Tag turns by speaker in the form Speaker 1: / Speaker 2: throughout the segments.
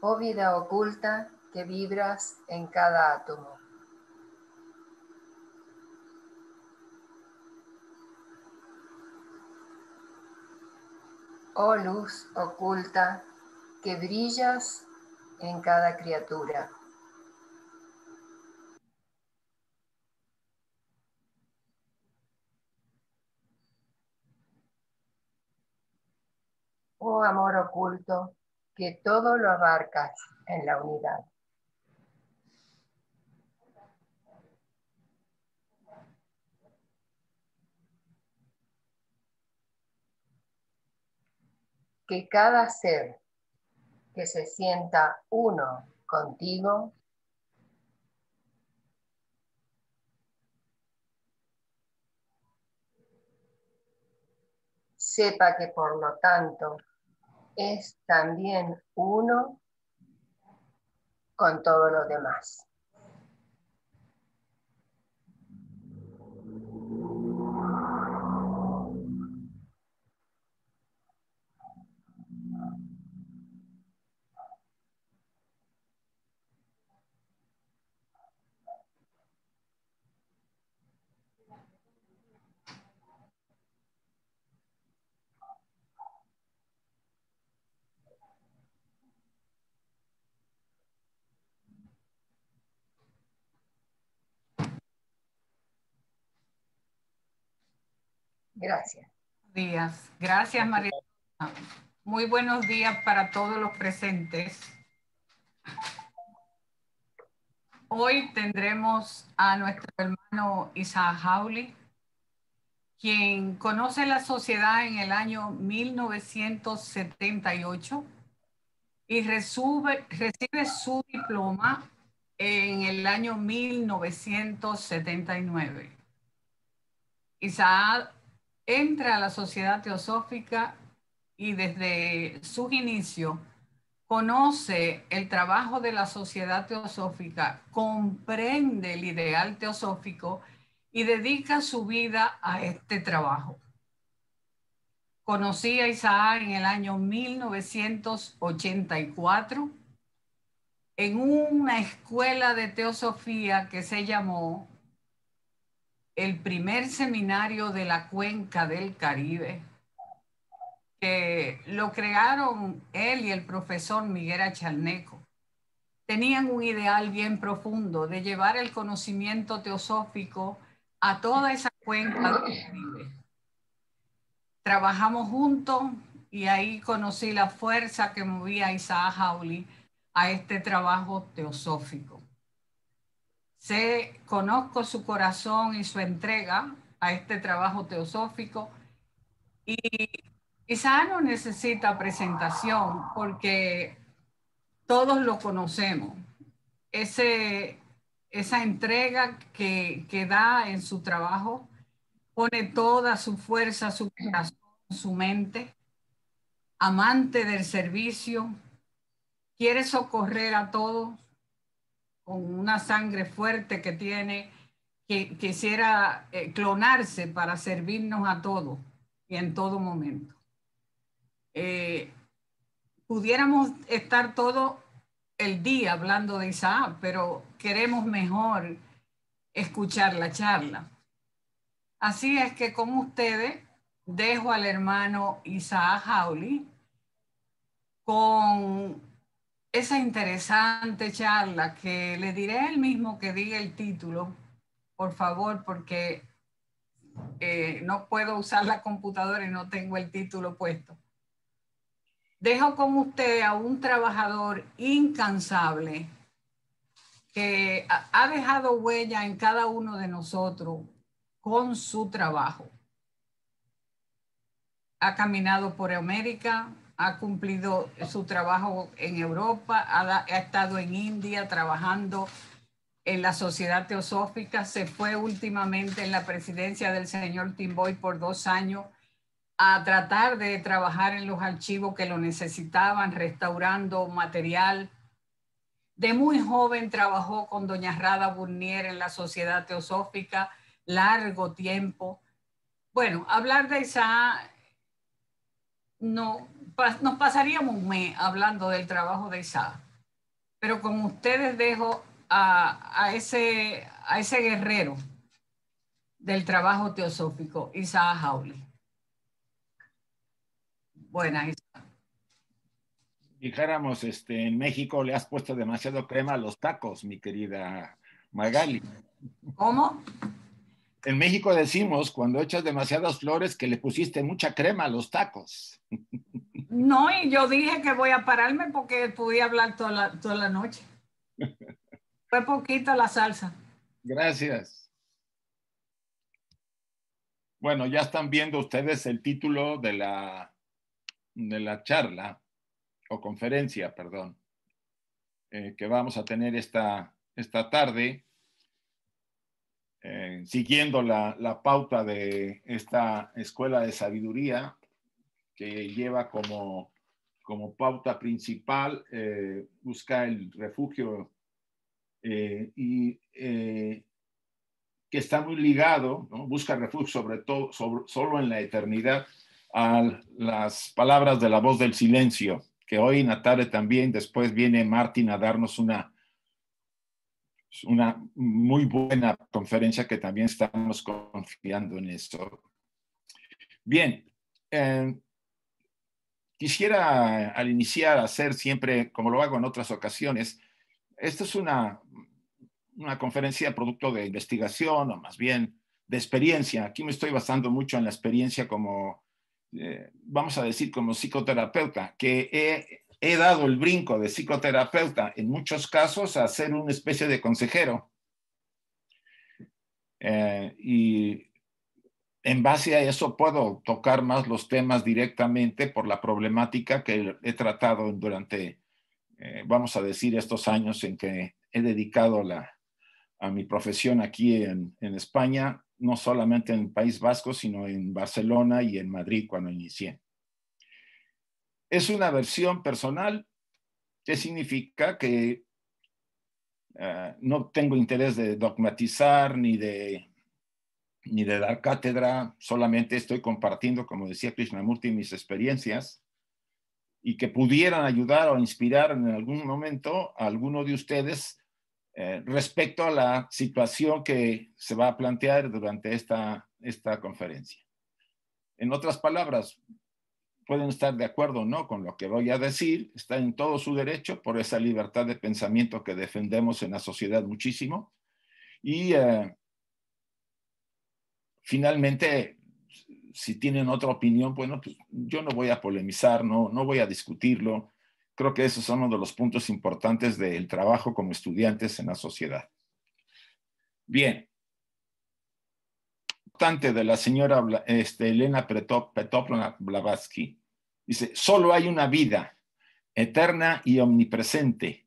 Speaker 1: oh vida oculta que vibras en cada átomo. Oh luz oculta que brillas en cada criatura. Oh amor oculto que todo lo abarcas en la unidad. Que cada ser que se sienta uno contigo sepa que por lo tanto es también uno con todos los demás. Gracias. Días. Gracias, María. Muy buenos días para todos los presentes. Hoy tendremos a nuestro hermano Isaac Hawley, quien conoce la sociedad en el año 1978 y recibe su diploma en el año 1979. Isaac entra a la sociedad teosófica y desde su inicio conoce el trabajo de la sociedad teosófica, comprende el ideal teosófico y dedica su vida a este trabajo. Conocí a Isaac en el año 1984 en una escuela de teosofía que se llamó el primer seminario de la cuenca del Caribe, que lo crearon él y el profesor Miguel Achalneco. Tenían un ideal bien profundo de llevar el conocimiento teosófico a toda esa cuenca del Caribe. Trabajamos juntos y ahí conocí la fuerza que movía a Isaac Jauli a este trabajo teosófico conozco su corazón y su entrega a este trabajo teosófico y quizá no necesita presentación porque todos lo conocemos. Ese, esa entrega que, que da en su trabajo pone toda su fuerza, su corazón, su mente, amante del servicio, quiere socorrer a todos con una sangre fuerte que tiene, que quisiera eh, clonarse para servirnos a todos y en todo momento. Eh, pudiéramos estar todo el día hablando de Isaac, pero queremos mejor escuchar la charla. Así es que con ustedes dejo al hermano Isaac Jauli con esa interesante charla que le diré el mismo que diga el título, por favor, porque eh, no puedo usar la computadora y no tengo el título puesto. Dejo con usted a un trabajador incansable que ha dejado huella en cada uno de nosotros con su trabajo. Ha caminado por América, ha cumplido su trabajo en Europa, ha, estado en India trabajando en la Sociedad Teosófica, se fue últimamente en la presidencia del señor Timboy por dos años a tratar de trabajar en los archivos que lo necesitaban, restaurando material. De muy joven trabajó con doña Rada Burnier en la Sociedad Teosófica largo tiempo. Bueno, hablar de Isaac no, nos pasaríamos un mes hablando del trabajo de Isaac, pero con ustedes dejo a, ese, a ese guerrero del trabajo teosófico, Isaac Jauli.
Speaker 2: Buena Isaac. Dijéramos, este, en México le has puesto demasiado crema a los tacos, mi querida Magali. ¿Cómo? En México decimos, cuando echas demasiadas flores, que le pusiste mucha crema a los tacos.
Speaker 1: No, y yo dije que voy a pararme porque pude hablar toda la, noche. Fue poquito la salsa.
Speaker 2: Gracias. Bueno, ya están viendo ustedes el título de la, de la charla o conferencia, perdón, eh, que vamos a tener esta, tarde, eh, siguiendo la, la pauta de esta escuela de sabiduría que lleva como, como pauta principal eh, busca buscar el refugio eh, y eh, que está muy ligado, busca refugio sobre todo, solo en la eternidad, a las palabras de la voz del silencio, que hoy en la tarde también después viene Martín a darnos una, una muy buena conferencia que también estamos confiando en eso. Bien, Quisiera al iniciar hacer siempre, como lo hago en otras ocasiones, esta es una, una conferencia producto de investigación o más bien de experiencia. Aquí me estoy basando mucho en la experiencia como, eh, vamos a decir, como psicoterapeuta, que he, dado el brinco de psicoterapeuta en muchos casos a ser una especie de consejero. Eh, y en base a eso puedo tocar más los temas directamente por la problemática que he tratado durante, eh, vamos a decir, estos años en que he dedicado a mi profesión aquí en, España, no solamente en el País Vasco, sino en Barcelona y en Madrid cuando inicié. Es una versión personal, que significa que eh, no tengo interés de dogmatizar ni de ni de dar cátedra, solamente estoy compartiendo, como decía Krishnamurti, mis experiencias y que pudieran ayudar o inspirar en algún momento a alguno de ustedes eh, respecto a la situación que se va a plantear durante esta, esta conferencia. En otras palabras, pueden estar de acuerdo o no con lo que voy a decir, está en todo su derecho por esa libertad de pensamiento que defendemos en la sociedad muchísimo. Y eh, finalmente, si tienen otra opinión, bueno, pues, yo no voy a polemizar, no, no voy a discutirlo. Creo que esos son uno de los puntos importantes del trabajo como estudiantes en la sociedad. Bien. tante de la señora este, Elena Petopla Blavatsky. Dice, solo hay una vida eterna y omnipresente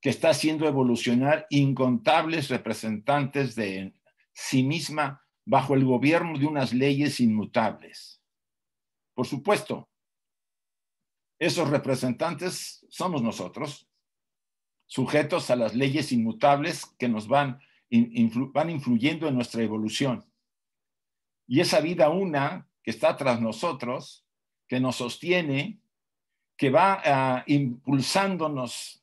Speaker 2: que está haciendo evolucionar incontables representantes de sí misma bajo el gobierno de unas leyes inmutables. Por supuesto, esos representantes somos nosotros, sujetos a las leyes inmutables que nos van, van influyendo en nuestra evolución. Y esa vida una que está tras nosotros, que nos sostiene, que va ah, impulsándonos.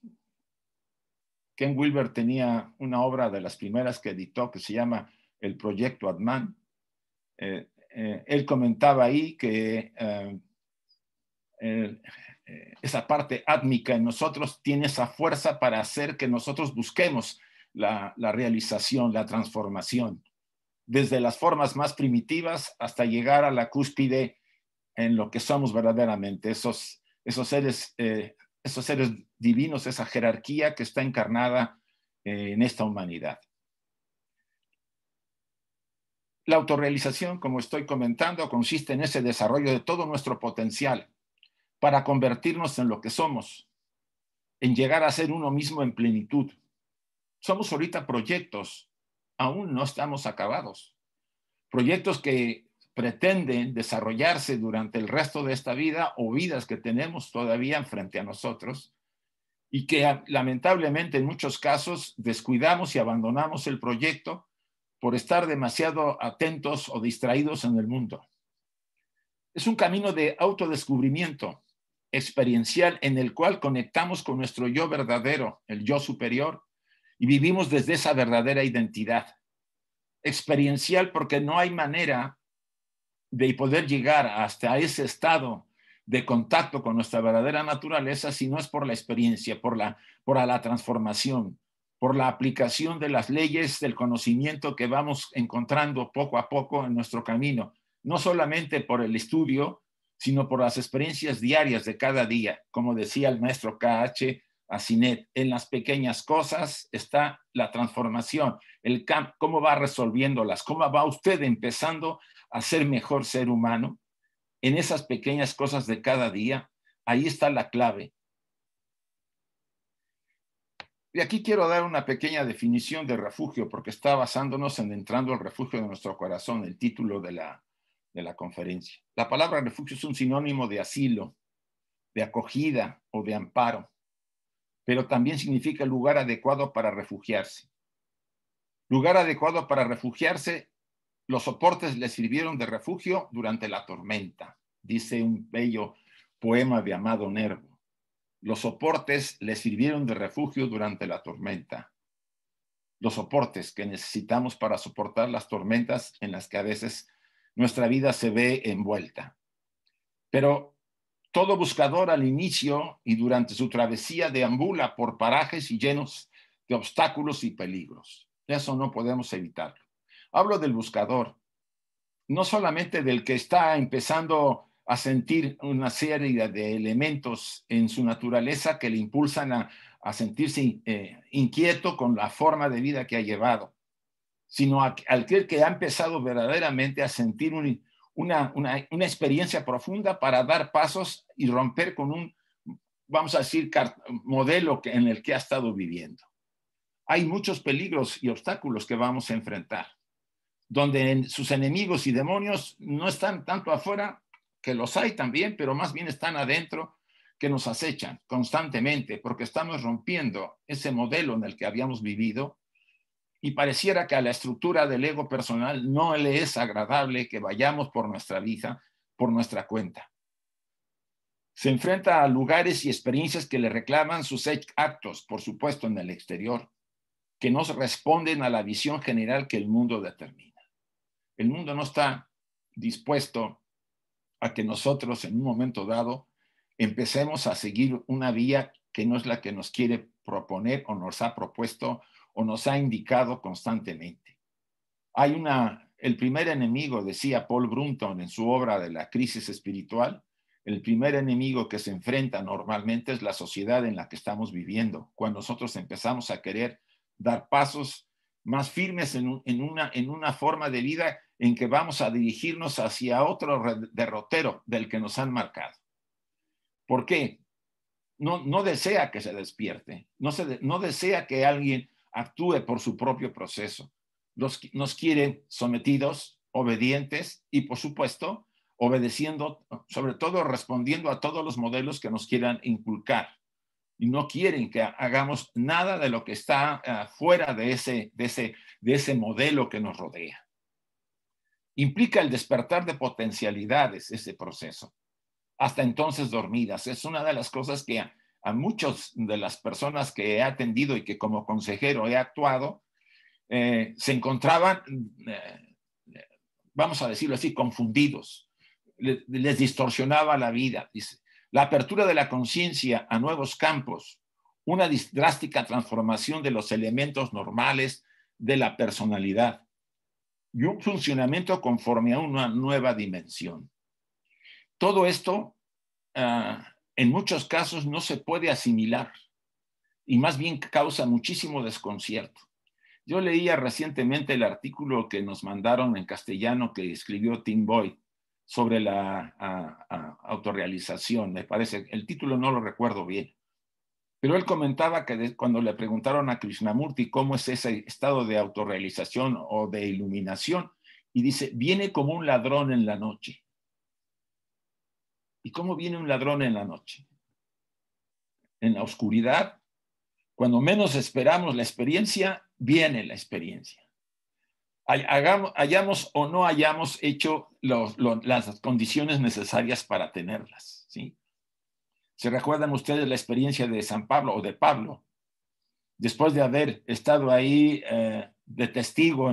Speaker 2: Ken Wilber tenía una obra de las primeras que editó que se llama el proyecto Adman. Eh, eh, él comentaba ahí que eh, esa parte átmica en nosotros tiene esa fuerza para hacer que nosotros busquemos la, realización, la transformación, desde las formas más primitivas hasta llegar a la cúspide en lo que somos verdaderamente, esos, esos, seres, esos seres divinos, esa jerarquía que está encarnada en esta humanidad. La autorrealización, como estoy comentando, consiste en ese desarrollo de todo nuestro potencial para convertirnos en lo que somos, en llegar a ser uno mismo en plenitud. Somos ahorita proyectos, aún no estamos acabados. Proyectos que pretenden desarrollarse durante el resto de esta vida o vidas que tenemos todavía frente a nosotros y que lamentablemente en muchos casos descuidamos y abandonamos el proyecto por estar demasiado atentos o distraídos en el mundo. Es un camino de autodescubrimiento experiencial en el cual conectamos con nuestro yo verdadero, el yo superior, y vivimos desde esa verdadera identidad. Experiencial porque no hay manera de poder llegar hasta ese estado de contacto con nuestra verdadera naturaleza si no es por la experiencia, por la, por la transformación, por la aplicación de las leyes del conocimiento que vamos encontrando poco a poco en nuestro camino, no solamente por el estudio, sino por las experiencias diarias de cada día. Como decía el maestro KH Asinet, en las pequeñas cosas está la transformación, el cómo va resolviéndolas, cómo va usted empezando a ser mejor ser humano. En esas pequeñas cosas de cada día, ahí está la clave. Y aquí quiero dar una pequeña definición de refugio, porque está basándonos en entrando al refugio de nuestro corazón, el título de la, conferencia. La palabra refugio es un sinónimo de asilo, de acogida o de amparo, pero también significa lugar adecuado para refugiarse. Lugar adecuado para refugiarse, los soportes le sirvieron de refugio durante la tormenta, dice un bello poema de Amado Nervo. Los soportes le sirvieron de refugio durante la tormenta. Los soportes que necesitamos para soportar las tormentas en las que a veces nuestra vida se ve envuelta. Pero todo buscador al inicio y durante su travesía deambula por parajes y llenos de obstáculos y peligros. Eso no podemos evitarlo. Hablo del buscador, no solamente del que está empezando a sentir una serie de elementos en su naturaleza que le impulsan a, sentirse eh, inquieto con la forma de vida que ha llevado, sino al creer que ha empezado verdaderamente a sentir una, una, experiencia profunda para dar pasos y romper con un, vamos a decir, modelo en el que ha estado viviendo. Hay muchos peligros y obstáculos que vamos a enfrentar, donde sus enemigos y demonios no están tanto afuera que los hay también, pero más bien están adentro, que nos acechan constantemente, porque estamos rompiendo ese modelo en el que habíamos vivido y pareciera que a la estructura del ego personal no le es agradable que vayamos por nuestra vida, por nuestra cuenta. Se enfrenta a lugares y experiencias que le reclaman sus actos, por supuesto, en el exterior, que no responden a la visión general que el mundo determina. El mundo no está dispuesto que nosotros en un momento dado empecemos a seguir una vía que no es la que nos quiere proponer o nos ha propuesto o nos ha indicado constantemente. Hay una, el primer enemigo, decía Paul Brunton en su obra de la crisis espiritual, el primer enemigo que se enfrenta normalmente es la sociedad en la que estamos viviendo, cuando nosotros empezamos a querer dar pasos más firmes en, una, en una forma de vida en que vamos a dirigirnos hacia otro derrotero del que nos han marcado. ¿Por qué? No, desea que se despierte, no, desea que alguien actúe por su propio proceso. nos quieren sometidos, obedientes y, por supuesto, obedeciendo, sobre todo respondiendo a todos los modelos que nos quieran inculcar. Y no quieren que hagamos nada de lo que está ah, fuera de ese modelo que nos rodea. Implica el despertar de potencialidades ese proceso, hasta entonces dormidas. Es una de las cosas que a, muchas de las personas que he atendido y que como consejero he actuado, eh, se encontraban, eh, vamos a decirlo así, confundidos. les distorsionaba la vida, La apertura de la conciencia a nuevos campos, una drástica transformación de los elementos normales de la personalidad y un funcionamiento conforme a una nueva dimensión. Todo esto, ah, en muchos casos, no se puede asimilar y más bien causa muchísimo desconcierto. Yo leía recientemente el artículo que nos mandaron en castellano que escribió Tim Boy sobre la ah, ah, autorrealización, me parece, el título no lo recuerdo bien, pero él comentaba que cuando le preguntaron a Krishnamurti cómo es ese estado de autorrealización o de iluminación, y dice, viene como un ladrón en la noche. ¿Y cómo viene un ladrón en la noche? En la oscuridad, cuando menos esperamos la experiencia, viene la experiencia. Hagamos, hayamos o no hayamos hecho las condiciones necesarias para tenerlas. ¿sí? ¿Se recuerdan ustedes la experiencia de San Pablo o de Pablo? Después de haber estado ahí eh, de testigo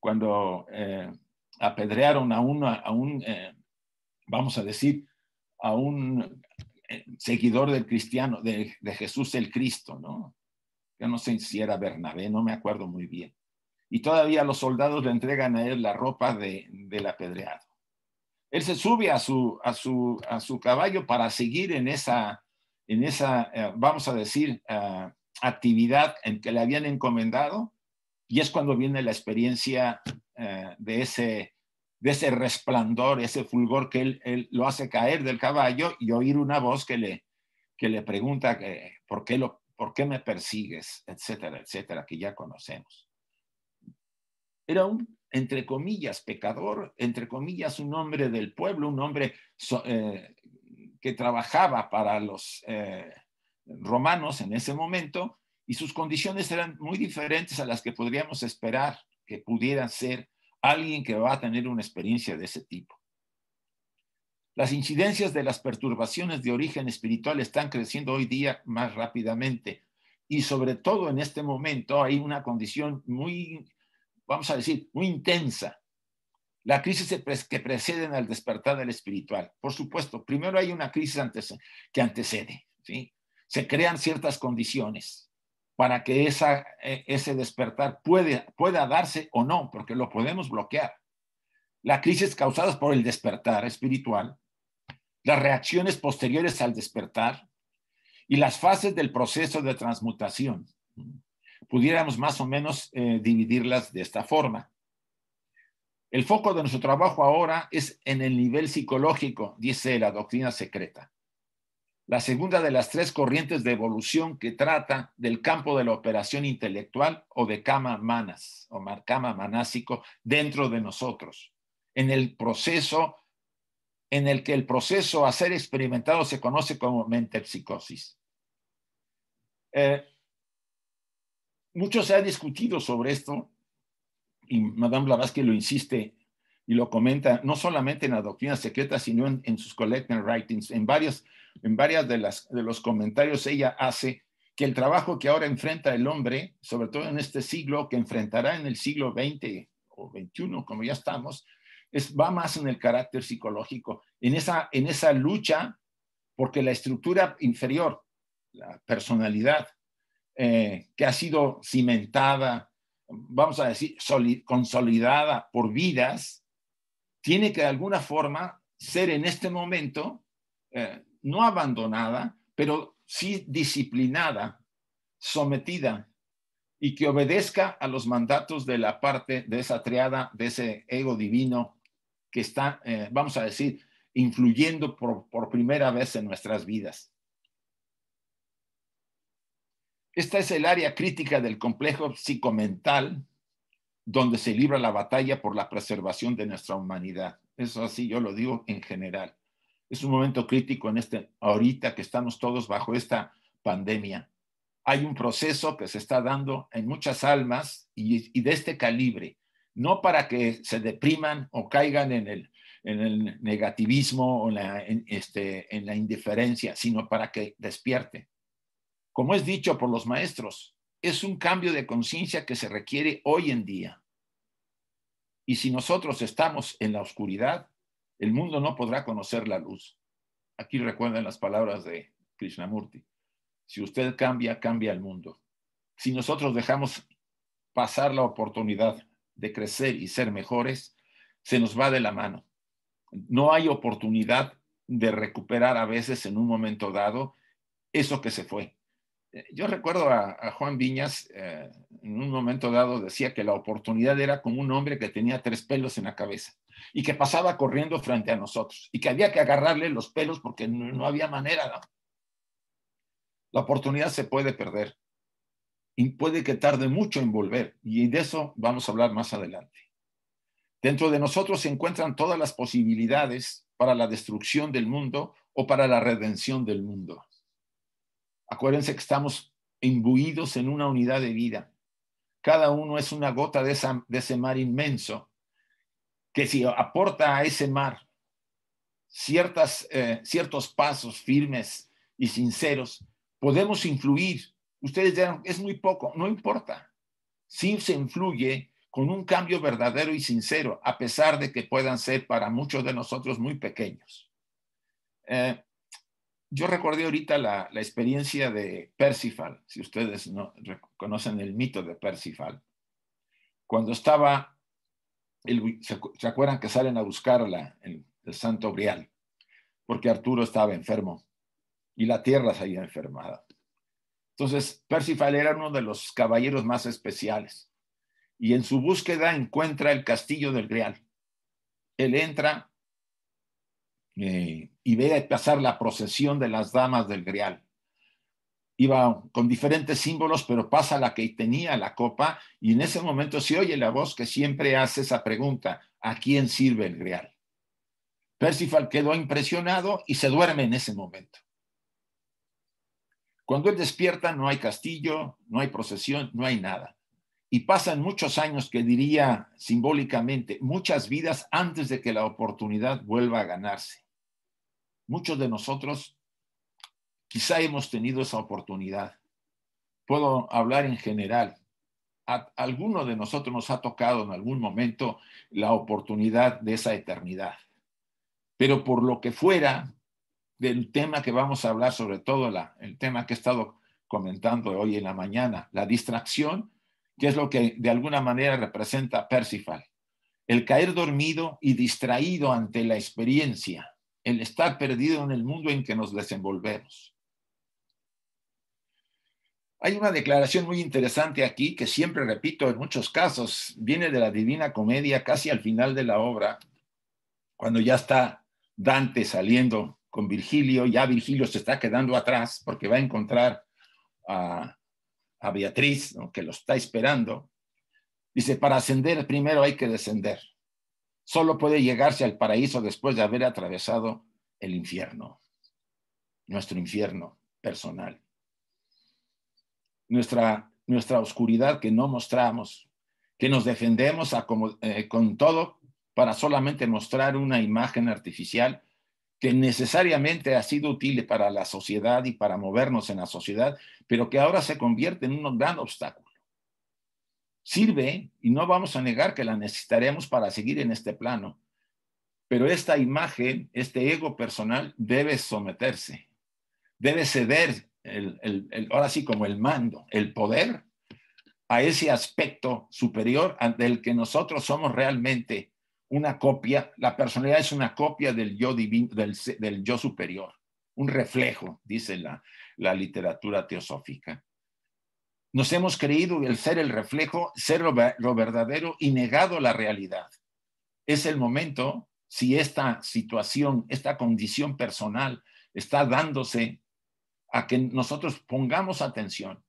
Speaker 2: cuando eh, apedrearon a, un, eh, vamos a decir, a un seguidor del cristiano, de, Jesús el Cristo, ¿no? Yo no sé si era Bernabé, no me acuerdo muy bien. Y todavía los soldados le entregan a él la ropa de, del apedreado. Él se sube a su, a a su caballo para seguir en esa, en esa eh, vamos a decir, eh, actividad en que le habían encomendado. Y es cuando viene la experiencia eh, de, ese, de ese resplandor, ese fulgor que él, lo hace caer del caballo y oír una voz que le, que le pregunta ¿por, qué lo, por qué me persigues, etcétera, etcétera, que ya conocemos. Era un entre comillas, pecador, entre comillas, un hombre del pueblo, un hombre eh, que trabajaba para los eh, romanos en ese momento, y sus condiciones eran muy diferentes a las que podríamos esperar que pudiera ser alguien que va a tener una experiencia de ese tipo. Las incidencias de las perturbaciones de origen espiritual están creciendo hoy día más rápidamente y sobre todo en este momento hay una condición muy vamos a decir, muy intensa. La crisis que preceden al despertar del espiritual. Por supuesto, primero hay una crisis antes que antecede. ¿sí? Se crean ciertas condiciones para que esa, e, ese despertar pueda darse o no, porque lo podemos bloquear. La crisis causadas por el despertar espiritual, las reacciones posteriores al despertar y las fases del proceso de transmutación pudiéramos más o menos eh, dividirlas de esta forma. El foco de nuestro trabajo ahora es en el nivel psicológico, dice la doctrina secreta. La segunda de las tres corrientes de evolución que trata del campo de la operación intelectual o de cama manas o cama manásico dentro de nosotros, en el proceso en el que el proceso a ser experimentado se conoce como mente psicosis. Eh, mucho se ha discutido sobre esto, y Madame Blavatsky lo insiste y lo comenta, no solamente en la doctrina secreta, sino en, sus collected writings, en varias, en varias de, los comentarios ella hace que el trabajo que ahora enfrenta el hombre, sobre todo en este siglo, que enfrentará en el siglo XX o XXI, como ya estamos, va más en el carácter psicológico, en esa, en esa lucha, porque la estructura inferior, la personalidad, eh, que ha sido cimentada, vamos a decir, consolidada por vidas, tiene que de alguna forma ser en este momento eh, no abandonada, pero sí disciplinada, sometida y que obedezca a los mandatos de la parte de esa triada, de ese ego divino que está, eh, vamos a decir, influyendo por primera vez en nuestras vidas. Esta es el área crítica del complejo psicomental donde se libra la batalla por la preservación de nuestra humanidad. Eso así yo lo digo en general. Es un momento crítico en este ahorita que estamos todos bajo esta pandemia. Hay un proceso que se está dando en muchas almas y, de este calibre, no para que se depriman o caigan en el, negativismo o en, este, en la indiferencia, sino para que despierte, como es dicho por los maestros, es un cambio de conciencia que se requiere hoy en día. Y si nosotros estamos en la oscuridad, el mundo no podrá conocer la luz. Aquí recuerden las palabras de Krishnamurti. Si usted cambia, cambia el mundo. Si nosotros dejamos pasar la oportunidad de crecer y ser mejores, se nos va de la mano. No hay oportunidad de recuperar a veces en un momento dado eso que se fue. Eh, yo recuerdo a, Juan Viñas, eh, en un momento dado decía que la oportunidad era como un hombre que tenía tres pelos en la cabeza y que pasaba corriendo frente a nosotros y que había que agarrarle los pelos porque no, había manera. La oportunidad se puede perder y puede que tarde mucho en volver y de eso vamos a hablar más adelante. Dentro de nosotros se encuentran todas las posibilidades para la destrucción del mundo o para la redención del mundo. Acuérdense que estamos imbuidos en una unidad de vida. Cada uno es una gota de, ese mar inmenso que si aporta a ese mar ciertas, eh, ciertos pasos firmes y sinceros, podemos influir. Ustedes dirán, es muy poco, no importa. Sí se influye con un cambio verdadero y sincero, a pesar de que puedan ser para muchos de nosotros muy pequeños. Eh, yo recordé ahorita la, experiencia de Percival, si ustedes no conocen el mito de Percival. Cuando estaba, ¿se acuerdan que salen a buscarla el, santo Grial? Porque Arturo estaba enfermo y la tierra se había enfermada. Entonces, Percival era uno de los caballeros más especiales y en su búsqueda encuentra el castillo del Grial. Él entra, eh, y ve pasar la procesión de las damas del Grial. Iba con diferentes símbolos, pero pasa la que tenía la copa y en ese momento se oye la voz que siempre hace esa pregunta, ¿a quién sirve el Grial? Percival quedó impresionado y se duerme en ese momento. Cuando él despierta no hay castillo, no hay procesión, no hay nada. Y pasan muchos años que diría simbólicamente, muchas vidas antes de que la oportunidad vuelva a ganarse. Muchos de nosotros quizá hemos tenido esa oportunidad. Puedo hablar en general. alguno de nosotros nos ha tocado en algún momento la oportunidad de esa eternidad. Pero por lo que fuera del tema que vamos a hablar, sobre todo el tema que he estado comentando hoy en la mañana, la distracción, que es lo que de alguna manera representa Percival. El caer dormido y distraído ante la experiencia el estar perdido en el mundo en que nos desenvolvemos. Hay una declaración muy interesante aquí que siempre repito en muchos casos, viene de la Divina Comedia casi al final de la obra, cuando ya está Dante saliendo con Virgilio, ya Virgilio se está quedando atrás porque va a encontrar a, Beatriz, que lo está esperando. Dice, para ascender primero hay que descender solo puede llegarse al paraíso después de haber atravesado el infierno, nuestro infierno personal. Nuestra, nuestra oscuridad que no mostramos, que nos defendemos eh, con todo para solamente mostrar una imagen artificial que necesariamente ha sido útil para la sociedad y para movernos en la sociedad, pero que ahora se convierte en un gran obstáculo sirve y no vamos a negar que la necesitaremos para seguir en este plano. Pero esta imagen, este ego personal debe someterse, debe ceder, el, ahora sí como el mando, el poder a ese aspecto superior del que nosotros somos realmente una copia, la personalidad es una copia del yo divino, del, yo superior, un reflejo, dice la literatura teosófica. Nos hemos creído el ser el reflejo, ser lo, verdadero y negado la realidad. Es el momento, si esta situación, esta condición personal está dándose, a que nosotros pongamos atención.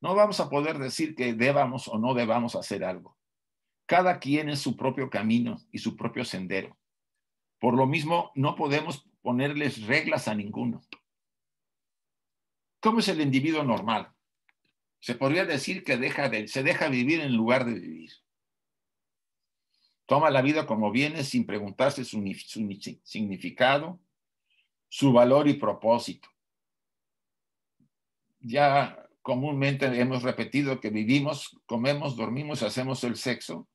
Speaker 2: No vamos a poder decir que debamos o no debamos hacer algo. Cada quien es su propio camino y su propio sendero. Por lo mismo, no podemos ponerles reglas a ninguno. ¿Cómo es el individuo normal? se podría decir que deja se deja vivir en lugar de vivir. Toma la vida como viene sin preguntarse su, su significado, su valor y propósito. Ya comúnmente hemos repetido que vivimos, comemos, dormimos, hacemos el sexo,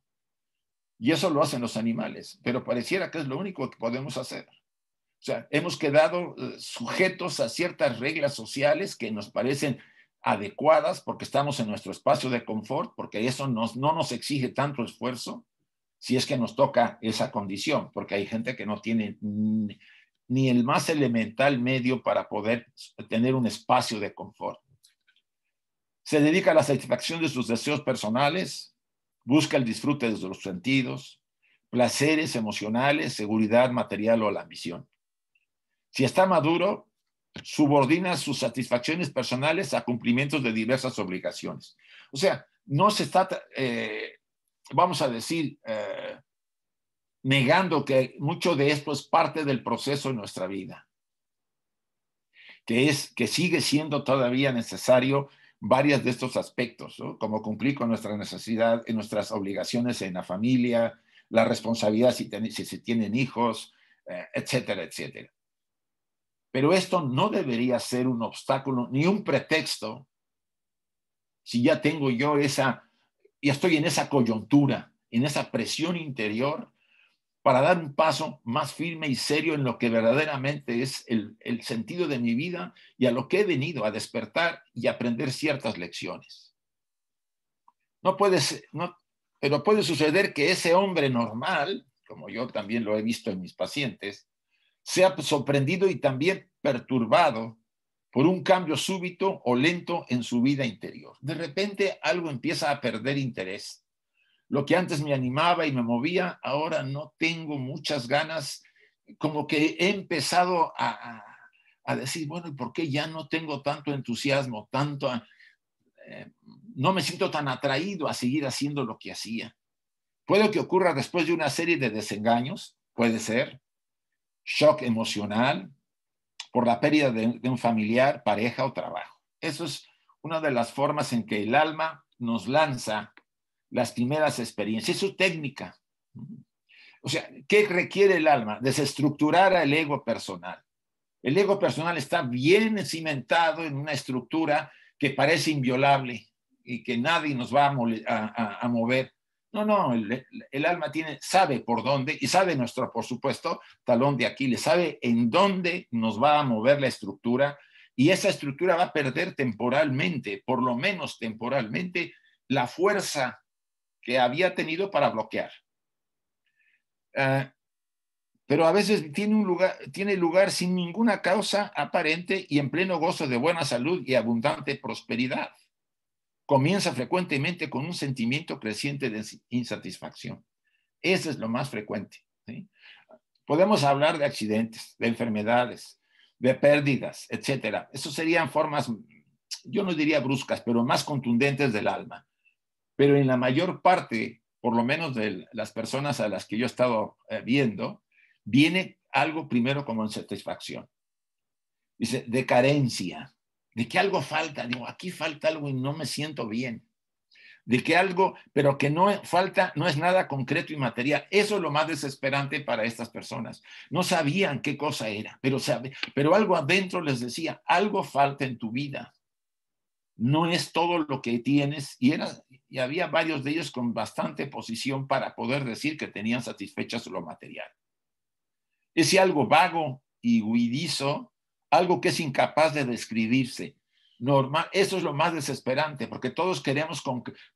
Speaker 2: y eso lo hacen los animales, pero pareciera que es lo único que podemos hacer. O sea, hemos quedado eh, sujetos a ciertas reglas sociales que nos parecen adecuadas porque estamos en nuestro espacio de confort, porque eso no nos exige tanto esfuerzo si es que nos toca esa condición, porque hay gente que no tiene ni el más elemental medio para poder tener un espacio de confort. Se dedica a la satisfacción de sus deseos personales, busca el disfrute de los sentidos, placeres emocionales, seguridad material o la ambición. Si está maduro, subordina sus satisfacciones personales a cumplimientos de diversas obligaciones. O sea, no se está, eh, vamos a decir, eh, negando que mucho de esto es parte del proceso en nuestra vida, que es que sigue siendo todavía necesario varias de estos aspectos, como cumplir con nuestra necesidad, en nuestras obligaciones en la familia, la responsabilidad si, se tienen hijos, eh, etcétera, etcétera. Pero esto no debería ser un obstáculo ni un pretexto si ya tengo yo esa, ya estoy en esa coyuntura, en esa presión interior para dar un paso más firme y serio en lo que verdaderamente es el, sentido de mi vida y a lo que he venido a despertar y aprender ciertas lecciones. No puede no, pero puede suceder que ese hombre normal, como yo también lo he visto en mis pacientes, sea sorprendido y también perturbado por un cambio súbito o lento en su vida interior. De repente algo empieza a perder interés. Lo que antes me animaba y me movía, ahora no tengo muchas ganas, como que he empezado a, decir, bueno, por qué ya no tengo tanto entusiasmo, tanto, eh, no me siento tan atraído a seguir haciendo lo que hacía? Puede que ocurra después de una serie de desengaños, puede ser, shock emocional por la pérdida de, un familiar, pareja o trabajo. Eso es una de las formas en que el alma nos lanza las primeras experiencias. Es su técnica. O sea, ¿qué requiere el alma? Desestructurar al ego personal. El ego personal está bien cimentado en una estructura que parece inviolable y que nadie nos va a mover. No, no, el, alma tiene, sabe por dónde y sabe nuestro, por supuesto, talón de Aquiles, sabe en dónde nos va a mover la estructura y esa estructura va a perder temporalmente, por lo menos temporalmente, la fuerza que había tenido para bloquear. Ah, pero a veces tiene, un lugar, tiene lugar sin ninguna causa aparente y en pleno gozo de buena salud y abundante prosperidad comienza frecuentemente con un sentimiento creciente de insatisfacción. Eso es lo más frecuente. Podemos hablar de accidentes, de enfermedades, de pérdidas, etcétera. Eso serían formas, yo no diría bruscas, pero más contundentes del alma. Pero en la mayor parte, por lo menos de las personas a las que yo he estado eh, viendo, viene algo primero como insatisfacción. Dice, de carencia, de que algo falta, digo, aquí falta algo y no me siento bien, de que algo, pero que no falta, no es nada concreto y material. Eso es lo más desesperante para estas personas. No sabían qué cosa era, pero, sabe, pero algo adentro les decía, algo falta en tu vida. No es todo lo que tienes y, era, y había varios de ellos con bastante posición para poder decir que tenían satisfechas lo material. Ese algo vago y huidizo algo que es incapaz de describirse. Normal, eso es lo más desesperante, porque todos queremos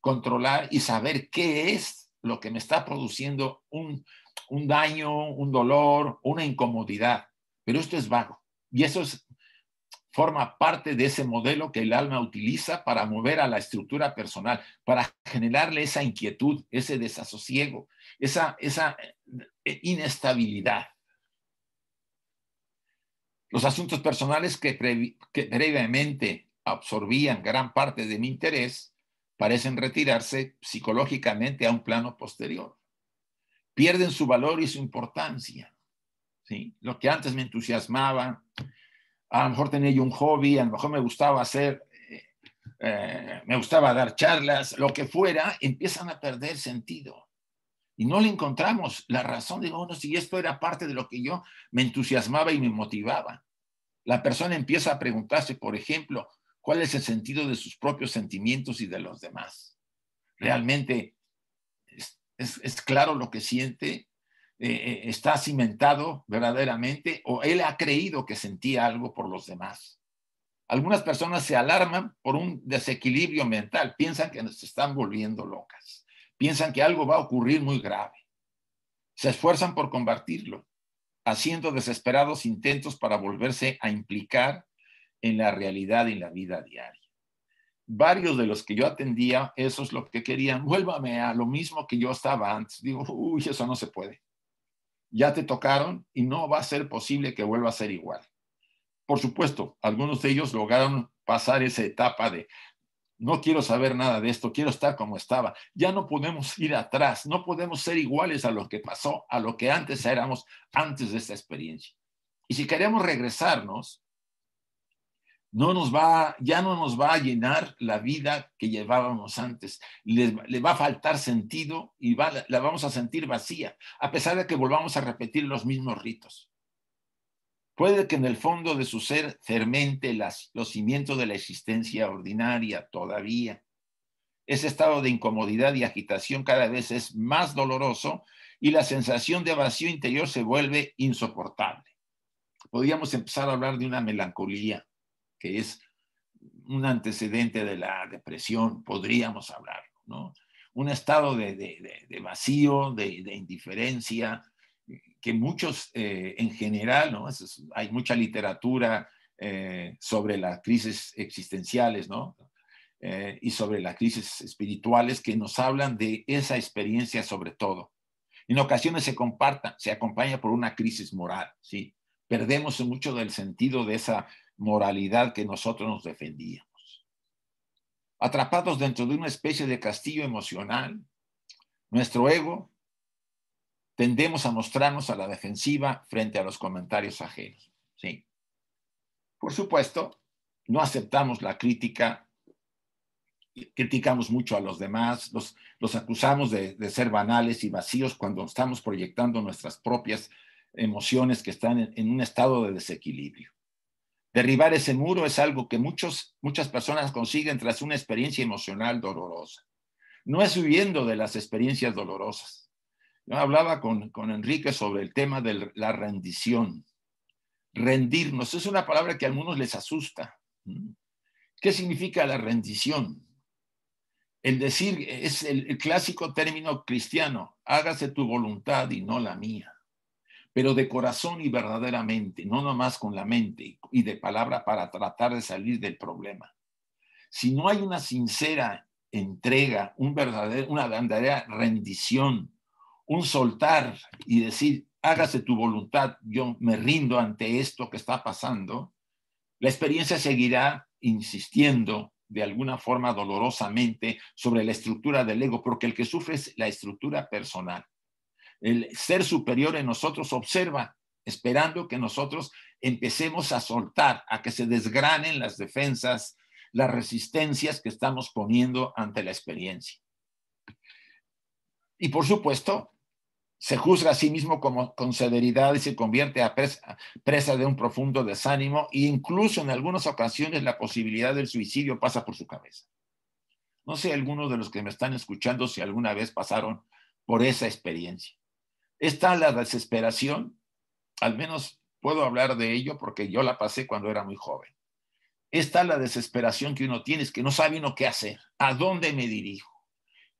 Speaker 2: controlar y saber qué es lo que me está produciendo un, daño, un dolor, una incomodidad. Pero esto es vago y eso forma parte de ese modelo que el alma utiliza para mover a la estructura personal, para generarle esa inquietud, ese desasosiego, esa eh, inestabilidad. Los asuntos personales que, previamente absorbían gran parte de mi interés parecen retirarse psicológicamente a un plano posterior. Pierden su valor y su importancia. ¿sí? Lo que antes me entusiasmaba, a lo mejor tenía yo un hobby, a lo mejor me gustaba hacer, eh, eh, me gustaba dar charlas, lo que fuera, empiezan a perder sentido y no le encontramos la razón. de bueno, si esto era parte de lo que yo me entusiasmaba y me motivaba. La persona empieza a preguntarse, por ejemplo, cuál es el sentido de sus propios sentimientos y de los demás. Realmente es, claro lo que siente, eh, eh, está cimentado verdaderamente, o él ha creído que sentía algo por los demás. Algunas personas se alarman por un desequilibrio mental, piensan que nos están volviendo locas piensan que algo va a ocurrir muy grave. Se esfuerzan por combatirlo, haciendo desesperados intentos para volverse a implicar en la realidad y en la vida diaria. Varios de los que yo atendía, eso es lo que querían, vuélvame a lo mismo que yo estaba antes. Digo, uy, eso no se puede. Ya te tocaron y no va a ser posible que vuelva a ser igual. Por supuesto, algunos de ellos lograron pasar esa etapa de no quiero saber nada de esto, quiero estar como estaba. Ya no podemos ir atrás, no podemos ser iguales a lo que pasó, a lo que antes éramos antes de esta experiencia. Y si queremos regresarnos, no nos va, ya no nos va a llenar la vida que llevábamos antes. Le, va a faltar sentido y la vamos a sentir vacía, a pesar de que volvamos a repetir los mismos ritos. Puede que en el fondo de su ser fermente los cimientos de la existencia ordinaria todavía. Ese estado de incomodidad y agitación cada vez es más doloroso y la sensación de vacío interior se vuelve insoportable. Podríamos empezar a hablar de una melancolía, que es un antecedente de la depresión, podríamos hablarlo, ¿no? Un estado de vacío, de indiferencia, que muchos eh, en general, ¿no? hay mucha literatura eh, sobre las crisis existenciales, ¿no? Eh, y sobre las crisis espirituales que nos hablan de esa experiencia sobre todo. En ocasiones se comparta, se acompaña por una crisis moral, ¿sí? Perdemos mucho del sentido de esa moralidad que nosotros nos defendíamos. Atrapados dentro de una especie de castillo emocional, nuestro ego tendemos a mostrarnos a la defensiva frente a los comentarios ajenos. Sí. Por supuesto, no aceptamos la crítica, criticamos mucho a los demás, los, acusamos de, ser banales y vacíos cuando estamos proyectando nuestras propias emociones que están en, un estado de desequilibrio. Derribar ese muro es algo que muchas personas consiguen tras una experiencia emocional dolorosa. No es huyendo de las experiencias dolorosas, yo hablaba con, Enrique sobre el tema de la rendición. Rendirnos es una palabra que a algunos les asusta. ¿Qué significa la rendición? El decir es el, clásico término cristiano, hágase tu voluntad y no la mía, pero de corazón y verdaderamente, no nomás con la mente y de palabra para tratar de salir del problema. Si no hay una sincera entrega, un verdadero, una verdadera rendición un soltar y decir, hágase tu voluntad, yo me rindo ante esto que está pasando, la experiencia seguirá insistiendo de alguna forma dolorosamente sobre la estructura del ego, porque el que sufre es la estructura personal. El ser superior en nosotros observa, esperando que nosotros empecemos a soltar, a que se desgranen las defensas, las resistencias que estamos poniendo ante la experiencia. Y por supuesto, se juzga a sí mismo como, con severidad y se convierte a presa, presa de un profundo desánimo e incluso en algunas ocasiones la posibilidad del suicidio pasa por su cabeza. No sé algunos de los que me están escuchando si alguna vez pasaron por esa experiencia. Está la desesperación, al menos puedo hablar de ello porque yo la pasé cuando era muy joven. Está la desesperación que uno tiene, es que no sabe uno qué hacer, a dónde me dirijo.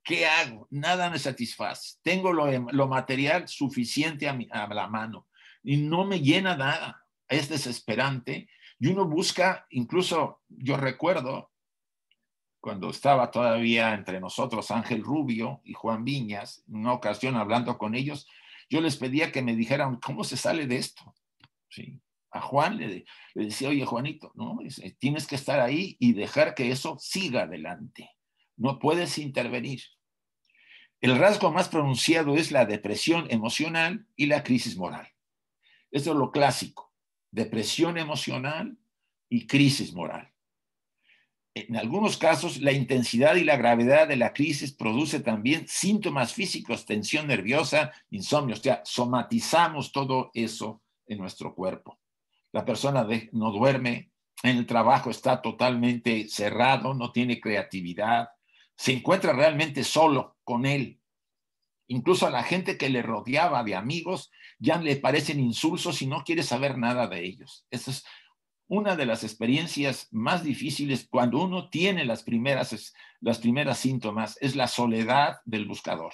Speaker 2: ¿Qué hago? Nada me satisface. Tengo lo, material suficiente a, la mano y no me llena nada. Es desesperante y uno busca, incluso yo recuerdo cuando estaba todavía entre nosotros Ángel Rubio y Juan Viñas, una ocasión hablando con ellos, yo les pedía que me dijeran cómo se sale de esto. A Juan le, le decía, oye Juanito, ¿no? tienes que estar ahí y dejar que eso siga adelante no puedes intervenir. El rasgo más pronunciado es la depresión emocional y la crisis moral. Esto es lo clásico, depresión emocional y crisis moral. En algunos casos, la intensidad y la gravedad de la crisis produce también síntomas físicos, tensión nerviosa, insomnio, o sea, somatizamos todo eso en nuestro cuerpo. La persona no duerme, en el trabajo está totalmente cerrado, no tiene creatividad, se encuentra realmente solo con él. Incluso a la gente que le rodeaba de amigos ya le parecen insulsos y no quiere saber nada de ellos. Esa es una de las experiencias más difíciles cuando uno tiene las primeras, las primeras síntomas, es la soledad del buscador.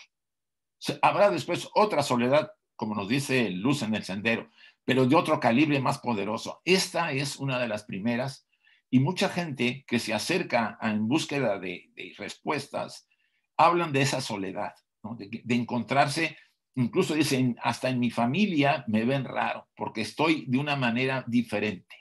Speaker 2: Habrá después otra soledad, como nos dice Luz en el Sendero, pero de otro calibre más poderoso. Esta es una de las primeras y mucha gente que se acerca en búsqueda de, respuestas, hablan de esa soledad, de, de, encontrarse, incluso dicen, hasta en mi familia me ven raro, porque estoy de una manera diferente.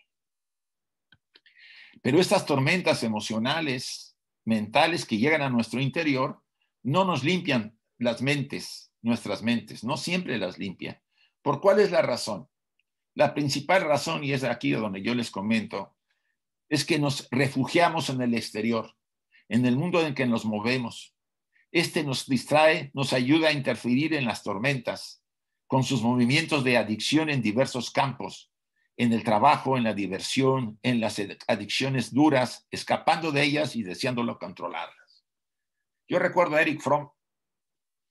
Speaker 2: Pero estas tormentas emocionales, mentales que llegan a nuestro interior, no nos limpian las mentes, nuestras mentes, no siempre las limpian. ¿Por cuál es la razón? La principal razón, y es aquí donde yo les comento, es que nos refugiamos en el exterior, en el mundo en que nos movemos. Este nos distrae, nos ayuda a interferir en las tormentas, con sus movimientos de adicción en diversos campos, en el trabajo, en la diversión, en las adicciones duras, escapando de ellas y deseándolo controlarlas. Yo recuerdo a Eric Fromm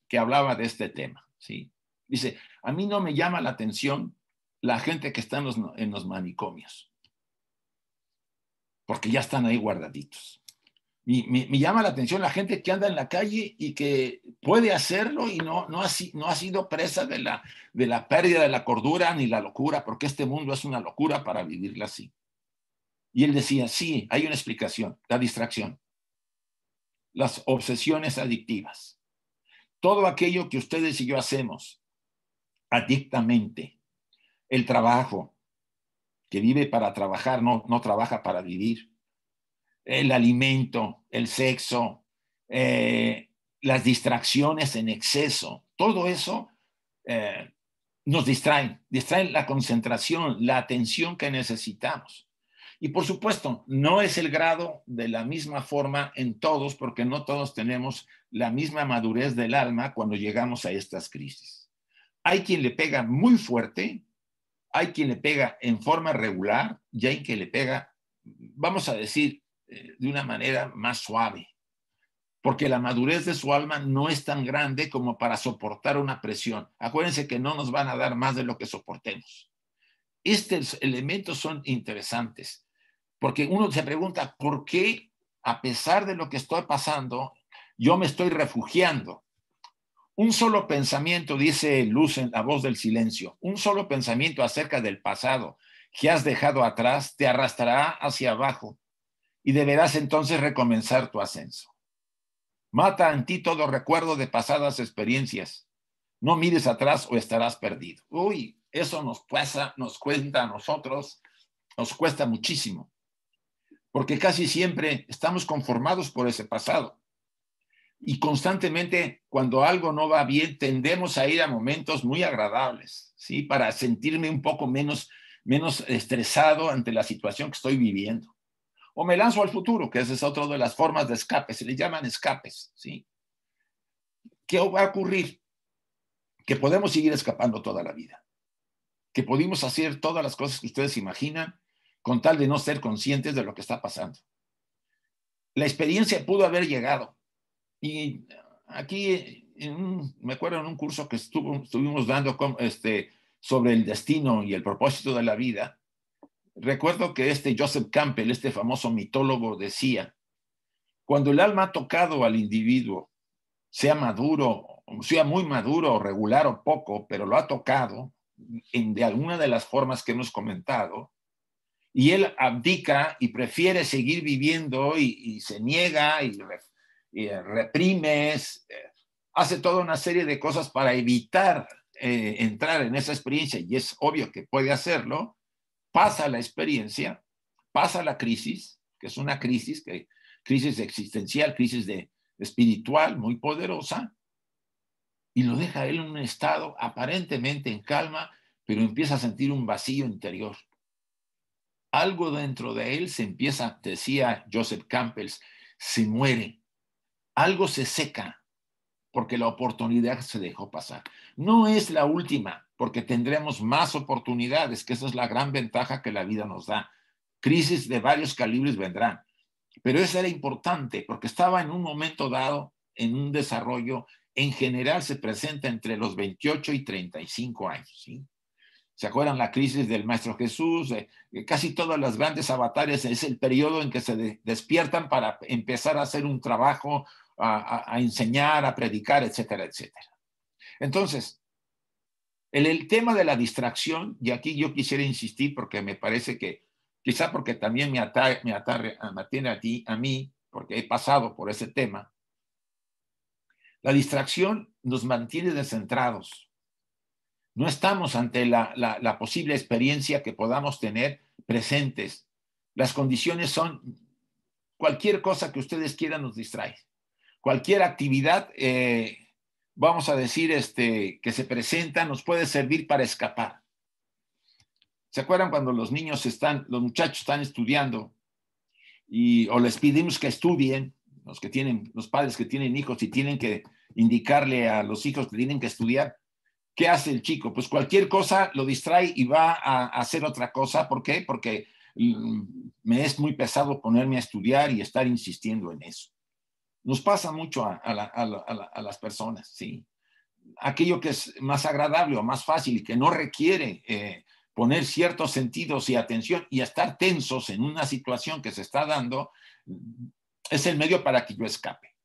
Speaker 2: que hablaba de este tema, ¿sí? Dice, a mí no me llama la atención la gente que está en los manicomios porque ya están ahí guardaditos. Y me, llama la atención la gente que anda en la calle y que puede hacerlo y no, no, ha, sido presa de la, de la pérdida de la cordura ni la locura, porque este mundo es una locura para vivirla así. Y él decía, sí, hay una explicación, la distracción, las obsesiones adictivas, todo aquello que ustedes y yo hacemos adictamente, el trabajo, que vive para trabajar, no, no trabaja para vivir. El alimento, el sexo, eh, las distracciones en exceso, todo eso eh, nos distrae, distrae la concentración, la atención que necesitamos. Y por supuesto, no es el grado de la misma forma en todos, porque no todos tenemos la misma madurez del alma cuando llegamos a estas crisis. Hay quien le pega muy fuerte hay quien le pega en forma regular y hay quien le pega, vamos a decir, eh, de una manera más suave, porque la madurez de su alma no es tan grande como para soportar una presión. Acuérdense que no nos van a dar más de lo que soportemos. Estos elementos son interesantes, porque uno se pregunta, ¿por qué a pesar de lo que estoy pasando, yo me estoy refugiando un solo pensamiento, dice Luz en la voz del silencio, un solo pensamiento acerca del pasado que has dejado atrás te arrastrará hacia abajo y deberás entonces recomenzar tu ascenso. Mata en ti todo recuerdo de pasadas experiencias. No mires atrás o estarás perdido. Uy, eso nos pasa, nos cuenta a nosotros, nos cuesta muchísimo, porque casi siempre estamos conformados por ese pasado. Y constantemente, cuando algo no va bien, tendemos a ir a momentos muy agradables, ¿sí? Para sentirme un poco menos, menos estresado ante la situación que estoy viviendo. O me lanzo al futuro, que esa es otra de las formas de escape, se le llaman escapes, ¿sí? ¿Qué va a ocurrir? Que podemos seguir escapando toda la vida, que podemos hacer todas las cosas que ustedes imaginan con tal de no ser conscientes de lo que está pasando. La experiencia pudo haber llegado, y aquí, me acuerdo en un curso que estuvimos dando este, sobre el destino y el propósito de la vida, recuerdo que este Joseph Campbell, este famoso mitólogo, decía, cuando el alma ha tocado al individuo, sea maduro, sea muy maduro, regular o poco, pero lo ha tocado en, de alguna de las formas que hemos comentado, y él abdica y prefiere seguir viviendo y, se niega y, eh, reprimes, eh, hace toda una serie de cosas para evitar eh, entrar en esa experiencia, y es obvio que puede hacerlo, pasa la experiencia, pasa la crisis, que es una crisis, que, crisis existencial, crisis de, espiritual muy poderosa, y lo deja él en un estado aparentemente en calma, pero empieza a sentir un vacío interior. Algo dentro de él se empieza, decía Joseph Campbell, se muere, algo se seca porque la oportunidad se dejó pasar. No es la última, porque tendremos más oportunidades, que esa es la gran ventaja que la vida nos da. Crisis de varios calibres vendrán, pero eso era importante porque estaba en un momento dado, en un desarrollo, en general se presenta entre los 28 y 35 años. ¿sí? ¿Se acuerdan la crisis del Maestro Jesús? Eh, eh, casi todas las grandes avatares es el periodo en que se despiertan para empezar a hacer un trabajo a, enseñar, a predicar, etcétera, etcétera. Entonces, el, el, tema de la distracción, y aquí yo quisiera insistir porque me parece que, quizá porque también me, atarre me, a ti, a mí, porque he pasado por ese tema, la distracción nos mantiene descentrados. No estamos ante la, la, posible experiencia que podamos tener presentes. Las condiciones son cualquier cosa que ustedes quieran nos distrae cualquier actividad, eh, vamos a decir, este, que se presenta, nos puede servir para escapar. ¿Se acuerdan cuando los niños están, los muchachos están estudiando y o les pedimos que estudien, los que tienen, los padres que tienen hijos y tienen que indicarle a los hijos que tienen que estudiar, ¿qué hace el chico? Pues cualquier cosa lo distrae y va a, hacer otra cosa. ¿Por qué? Porque mm, me es muy pesado ponerme a estudiar y estar insistiendo en eso. Nos pasa mucho a, las personas, ¿sí? Aquello que es más agradable o más fácil y que no requiere eh, poner ciertos sentidos y atención y estar tensos en una situación que se está dando, es el medio para que yo escape.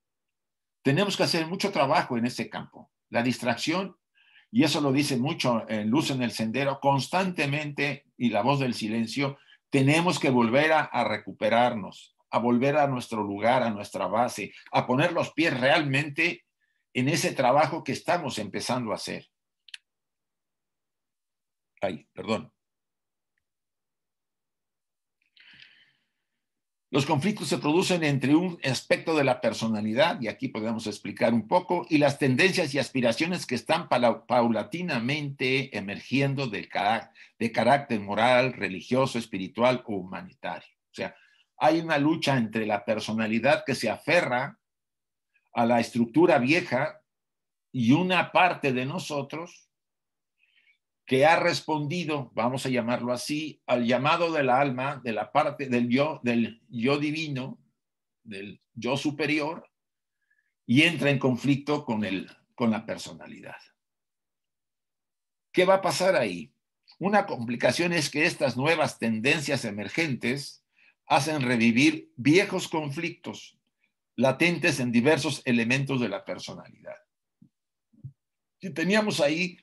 Speaker 2: Tenemos que hacer mucho trabajo en ese campo. La distracción, y eso lo dice mucho en Luz en el Sendero, constantemente, y la voz del silencio, tenemos que volver a recuperarnos a volver a nuestro lugar, a nuestra base, a poner los pies realmente en ese trabajo que estamos empezando a hacer. Ay, perdón. Los conflictos se producen entre un aspecto de la personalidad, y aquí podemos explicar un poco, y las tendencias y aspiraciones que están paulatinamente emergiendo de, carácter moral, religioso, espiritual o humanitario. O sea, hay una lucha entre la personalidad que se aferra a la estructura vieja y una parte de nosotros que ha respondido, vamos a llamarlo así, al llamado del alma, de la parte del yo, del yo divino, del yo superior, y entra en conflicto con, con la personalidad. ¿Qué va a pasar ahí? Una complicación es que estas nuevas tendencias emergentes hacen revivir viejos conflictos latentes en diversos elementos de la personalidad. Si teníamos ahí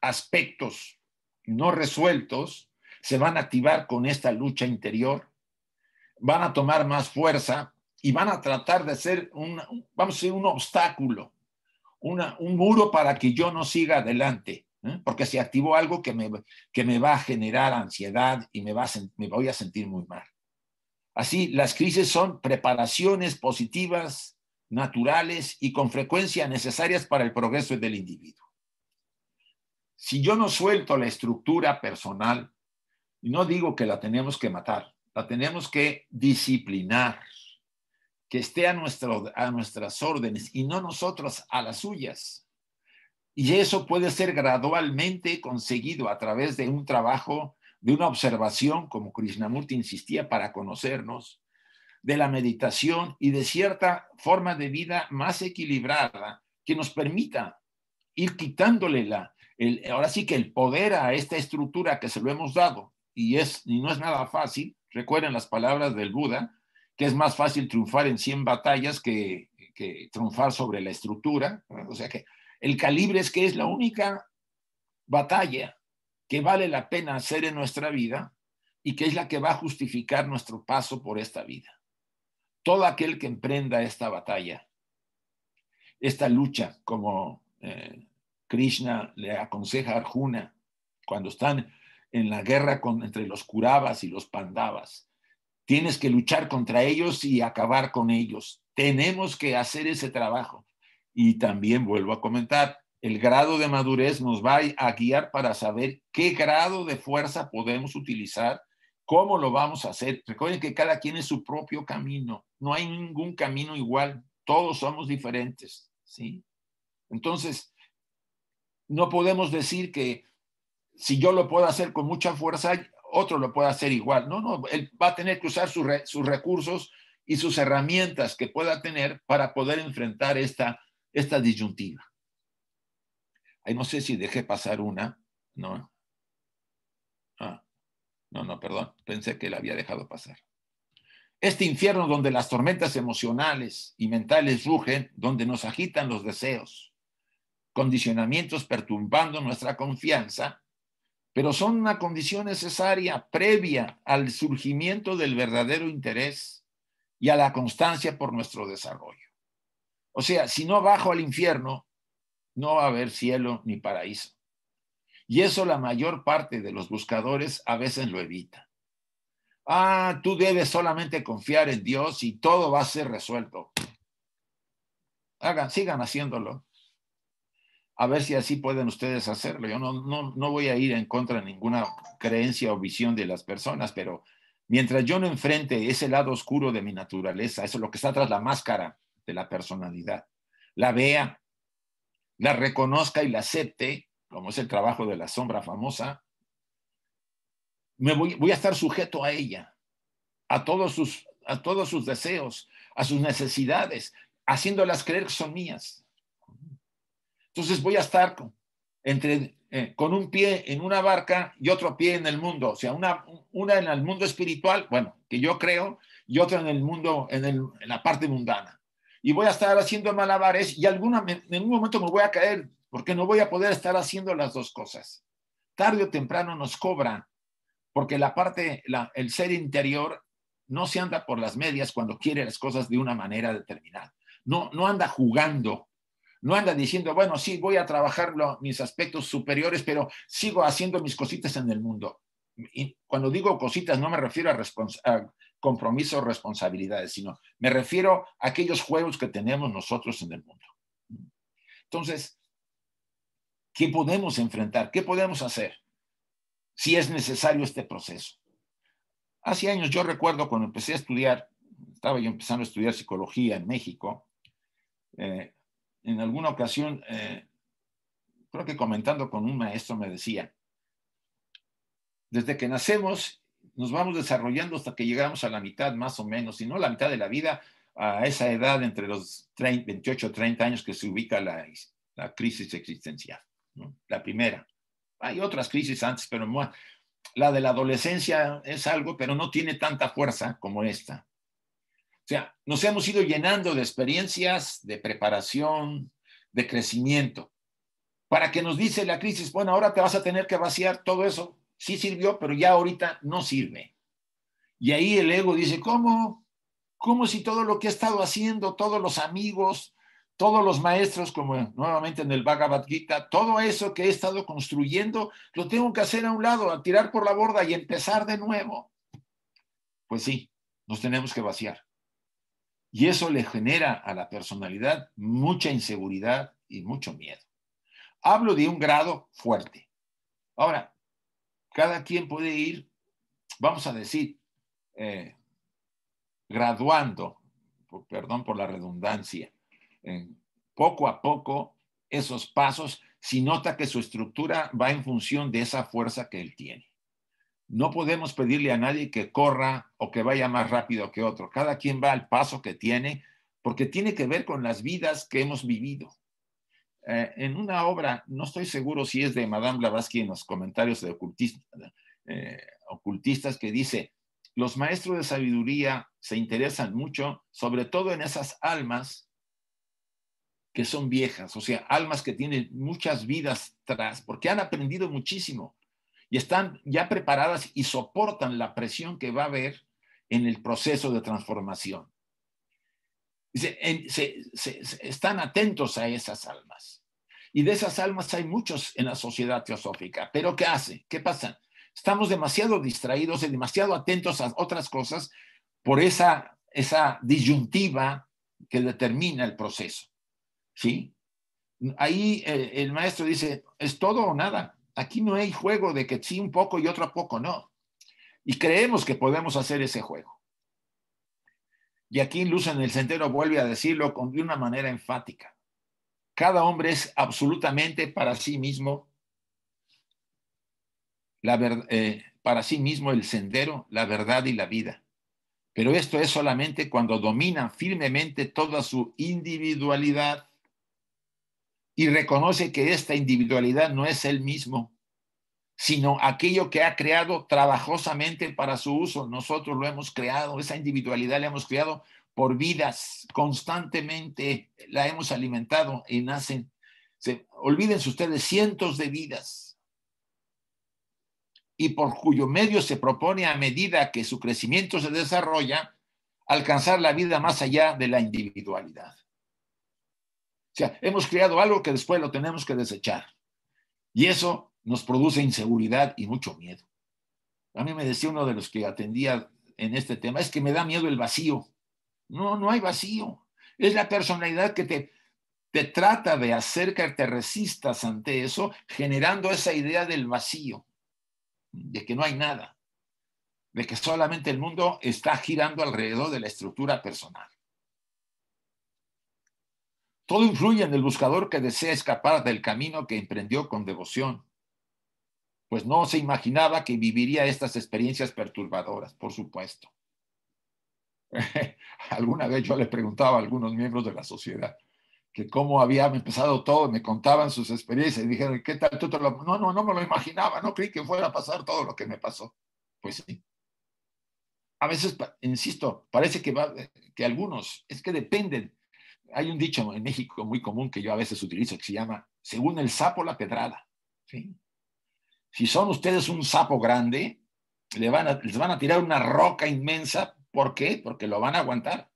Speaker 2: aspectos no resueltos, se van a activar con esta lucha interior, van a tomar más fuerza y van a tratar de ser un, vamos a un obstáculo, un muro para que yo no siga adelante, ¿eh? porque se activó algo que me, va a generar ansiedad y me voy a sentir muy mal. Así, las crisis son preparaciones positivas, naturales y con frecuencia necesarias para el progreso del individuo. Si yo no suelto la estructura personal, no digo que la tenemos que matar, la tenemos que disciplinar, que esté a, nuestras órdenes y no nosotros a las suyas. Y eso puede ser gradualmente conseguido a través de un trabajo de una observación, como Krishnamurti insistía, para conocernos, de la meditación y de cierta forma de vida más equilibrada que nos permita ir quitándole la, ahora sí que el poder a esta estructura que se lo hemos dado, y, es, y no es nada fácil, recuerden las palabras del Buda, que es más fácil triunfar en 100 batallas que, que triunfar sobre la estructura, o sea que el calibre es que es la única batalla que vale la pena hacer en nuestra vida y que es la que va a justificar nuestro paso por esta vida. Todo aquel que emprenda esta batalla, esta lucha, como eh, Krishna le aconseja a Arjuna cuando están en la guerra entre los Kuravas y los Pandavas, tienes que luchar contra ellos y acabar con ellos. Tenemos que hacer ese trabajo. Y también vuelvo a comentar, el grado de madurez nos va a guiar para saber qué grado de fuerza podemos utilizar, cómo lo vamos a hacer. Recuerden que cada quien es su propio camino. No hay ningún camino igual. Todos somos diferentes, ¿sí? Entonces, no podemos decir que si yo lo puedo hacer con mucha fuerza, otro lo puede hacer igual. No, no, él va a tener que usar sus, recursos y sus herramientas que pueda tener para poder enfrentar esta, esta disyuntiva no sé si dejé pasar una, ¿no? Ah, no, no, perdón, pensé que la había dejado pasar. Este infierno donde las tormentas emocionales y mentales rugen, donde nos agitan los deseos, condicionamientos perturbando nuestra confianza, pero son una condición necesaria previa al surgimiento del verdadero interés y a la constancia por nuestro desarrollo. O sea, si no bajo al infierno, no va a haber cielo ni paraíso. Y eso la mayor parte de los buscadores a veces lo evita. Ah, tú debes solamente confiar en Dios y todo va a ser resuelto. Hagan, sigan haciéndolo. A ver si así pueden ustedes hacerlo. Yo no, no voy a ir en contra de ninguna creencia o visión de las personas, pero mientras yo no enfrente ese lado oscuro de mi naturaleza, eso es lo que está tras la máscara de la personalidad, la vea, la reconozca y la acepte, como es el trabajo de la sombra famosa, me voy, a estar sujeto a ella, a todos, sus, a todos sus deseos, a sus necesidades, haciéndolas creer que son mías. Entonces voy a estar con, entre, eh, con un pie en una barca y otro pie en el mundo, o sea, una, una en el mundo espiritual, bueno, que yo creo, y otra en el mundo, en, el, en la parte mundana y voy a estar haciendo malabares y alguna, en algún momento me voy a caer porque no voy a poder estar haciendo las dos cosas. Tarde o temprano nos cobran, porque la parte, el ser interior no se anda por las medias cuando quiere las cosas de una manera determinada. No, no anda jugando, no anda diciendo, bueno, sí, voy a trabajar mis aspectos superiores, pero sigo haciendo mis cositas en el mundo cuando digo cositas no me refiero a, compromisos o responsabilidades, sino me refiero a aquellos juegos que tenemos nosotros en el mundo. Entonces, ¿qué podemos enfrentar? ¿Qué podemos hacer si es necesario este proceso? Hace años yo recuerdo cuando empecé a estudiar, estaba yo empezando a estudiar psicología en México, eh, en alguna ocasión, eh, creo que comentando con un maestro me decía, desde que nacemos, nos vamos desarrollando hasta que llegamos a la mitad, más o menos, si no la mitad de la vida, a esa edad entre los 28 o 30 años que se ubica la, crisis existencial, la primera. Hay otras crisis antes, pero la de la adolescencia es algo, pero no tiene tanta fuerza como esta. O sea, nos hemos ido llenando de experiencias, de preparación, de crecimiento, para que nos dice la crisis, bueno, ahora te vas a tener que vaciar todo eso sí sirvió, pero ya ahorita no sirve. Y ahí el ego dice, ¿cómo? ¿Cómo si todo lo que he estado haciendo, todos los amigos, todos los maestros, como nuevamente en el Bhagavad Gita, todo eso que he estado construyendo, lo tengo que hacer a un lado, a tirar por la borda y empezar de nuevo? Pues sí, nos tenemos que vaciar. Y eso le genera a la personalidad mucha inseguridad y mucho miedo. Hablo de un grado fuerte. Ahora, cada quien puede ir, vamos a decir, eh, graduando, perdón por la redundancia, poco a poco esos pasos si nota que su estructura va en función de esa fuerza que él tiene. No podemos pedirle a nadie que corra o que vaya más rápido que otro. Cada quien va al paso que tiene porque tiene que ver con las vidas que hemos vivido. Eh, en una obra, no estoy seguro si es de Madame Blavatsky en los comentarios de eh, ocultistas, que dice, los maestros de sabiduría se interesan mucho, sobre todo en esas almas que son viejas, o sea, almas que tienen muchas vidas atrás, porque han aprendido muchísimo y están ya preparadas y soportan la presión que va a haber en el proceso de transformación están atentos a esas almas. Y de esas almas hay muchos en la sociedad teosófica. Pero ¿qué hace? ¿Qué pasa? Estamos demasiado distraídos y demasiado atentos a otras cosas por esa, esa disyuntiva que determina el proceso. ¿Sí? Ahí el, eh, el maestro dice, es todo o nada. Aquí no hay juego de que sí un poco y otro poco, no. Y creemos que podemos hacer ese juego. Y aquí Luz en el Sendero vuelve a decirlo con, de una manera enfática. Cada hombre es absolutamente para sí mismo, eh, para sí mismo el sendero, la verdad y la vida. Pero esto es solamente cuando domina firmemente toda su individualidad y reconoce que esta individualidad no es él mismo, sino aquello que ha creado trabajosamente para su uso. Nosotros lo hemos creado, esa individualidad la hemos creado por vidas, constantemente la hemos alimentado y nacen. Se, olvídense ustedes, cientos de vidas, y por cuyo medio se propone a medida que su crecimiento se desarrolla, alcanzar la vida más allá de la individualidad. O sea, hemos creado algo que después lo tenemos que desechar. Y eso nos produce inseguridad y mucho miedo. A mí me decía uno de los que atendía en este tema, es que me da miedo el vacío. No, no hay vacío. Es la personalidad que te, trata de hacer que te resistas ante eso, generando esa idea del vacío, de que no hay nada, de que solamente el mundo está girando alrededor de la estructura personal. Todo influye en el buscador que desea escapar del camino que emprendió con devoción pues no se imaginaba que viviría estas experiencias perturbadoras, por supuesto. Alguna vez yo le preguntaba a algunos miembros de la sociedad que cómo había empezado todo, me contaban sus experiencias y dijeron, ¿qué tal tú No, no, no me lo imaginaba, no creí que fuera a pasar todo lo que me pasó. Pues sí. A veces, insisto, parece que, va, que algunos, es que dependen. Hay un dicho en México muy común que yo a veces utilizo que se llama, según el sapo la pedrada. ¿sí? Si son ustedes un sapo grande, les van a tirar una roca inmensa. ¿Por qué? Porque lo van a aguantar.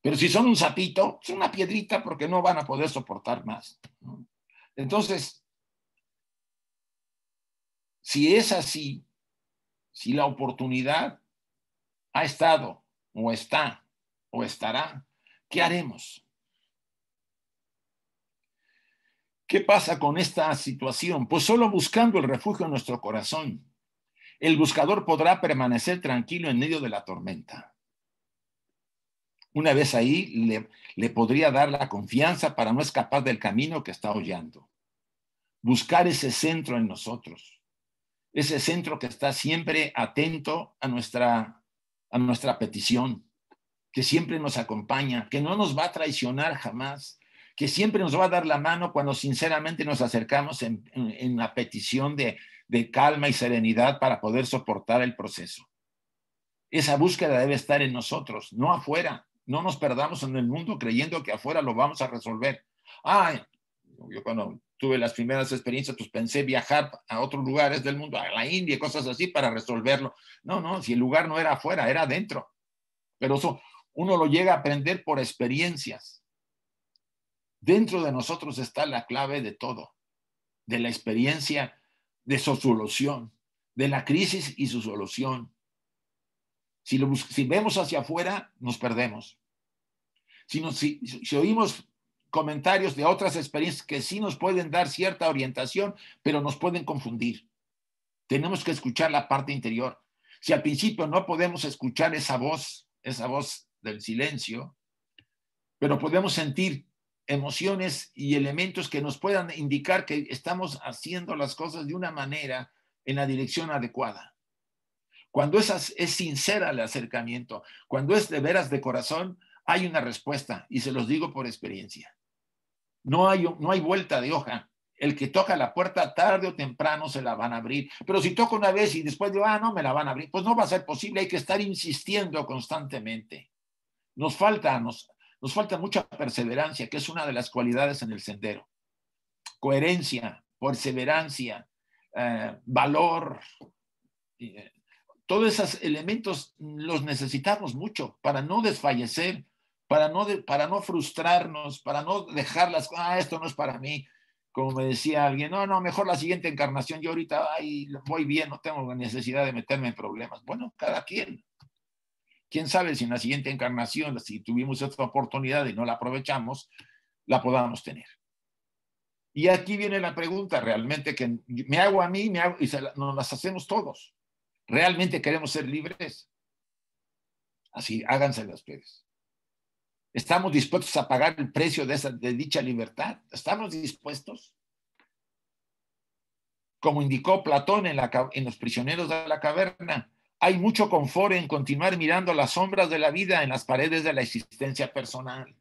Speaker 2: Pero si son un sapito, es una piedrita porque no van a poder soportar más. Entonces, si es así, si la oportunidad ha estado o está o estará, ¿qué haremos? ¿Qué pasa con esta situación? Pues solo buscando el refugio en nuestro corazón, el buscador podrá permanecer tranquilo en medio de la tormenta. Una vez ahí, le, podría dar la confianza para no escapar del camino que está hollando. Buscar ese centro en nosotros, ese centro que está siempre atento a nuestra, a nuestra petición, que siempre nos acompaña, que no nos va a traicionar jamás, que siempre nos va a dar la mano cuando sinceramente nos acercamos en, la petición de, de calma y serenidad para poder soportar el proceso. Esa búsqueda debe estar en nosotros, no afuera. No nos perdamos en el mundo creyendo que afuera lo vamos a resolver. Ah, yo cuando tuve las primeras experiencias, pues pensé viajar a otros lugares del mundo, a la India, cosas así, para resolverlo. No, no, si el lugar no era afuera, era adentro. Pero eso uno lo llega a aprender por experiencias. Dentro de nosotros está la clave de todo, de la experiencia, de su solución, de la crisis y su solución. Si, vemos hacia afuera, nos perdemos. si oímos comentarios de otras experiencias que sí nos pueden dar cierta orientación, pero nos pueden confundir. Tenemos que escuchar la parte interior. Si al principio no podemos escuchar esa voz, esa voz del silencio, pero podemos sentir emociones y elementos que nos puedan indicar que estamos haciendo las cosas de una manera en la dirección adecuada. Cuando es, es sincera el acercamiento, cuando es de veras de corazón, hay una respuesta y se los digo por experiencia. No hay, no hay vuelta de hoja. El que toca la puerta tarde o temprano se la van a abrir. Pero si toca una vez y después digo, ah, no me la van a abrir, pues no va a ser posible. Hay que estar insistiendo constantemente. Nos falta, nos, nos falta mucha perseverancia, que es una de las cualidades en el sendero. Coherencia, perseverancia, eh, valor. Eh, todos esos elementos los necesitamos mucho para no desfallecer, para no, para no frustrarnos, para no dejarlas. ah, esto no es para mí. Como me decía alguien, no, no, mejor la siguiente encarnación, yo ahorita voy bien, no tengo necesidad de meterme en problemas. Bueno, cada quien, quién sabe si en la siguiente encarnación, si tuvimos otra oportunidad y no la aprovechamos, la podamos tener. Y aquí viene la pregunta realmente que me hago a mí me hago, y nos las hacemos todos. ¿Realmente queremos ser libres? Así, háganse las ustedes. ¿Estamos dispuestos a pagar el precio de, dicha libertad? ¿Estamos dispuestos? Como indicó Platón en Los prisioneros de la caverna, hay mucho confort en continuar mirando las sombras de la vida en las paredes de la existencia personal,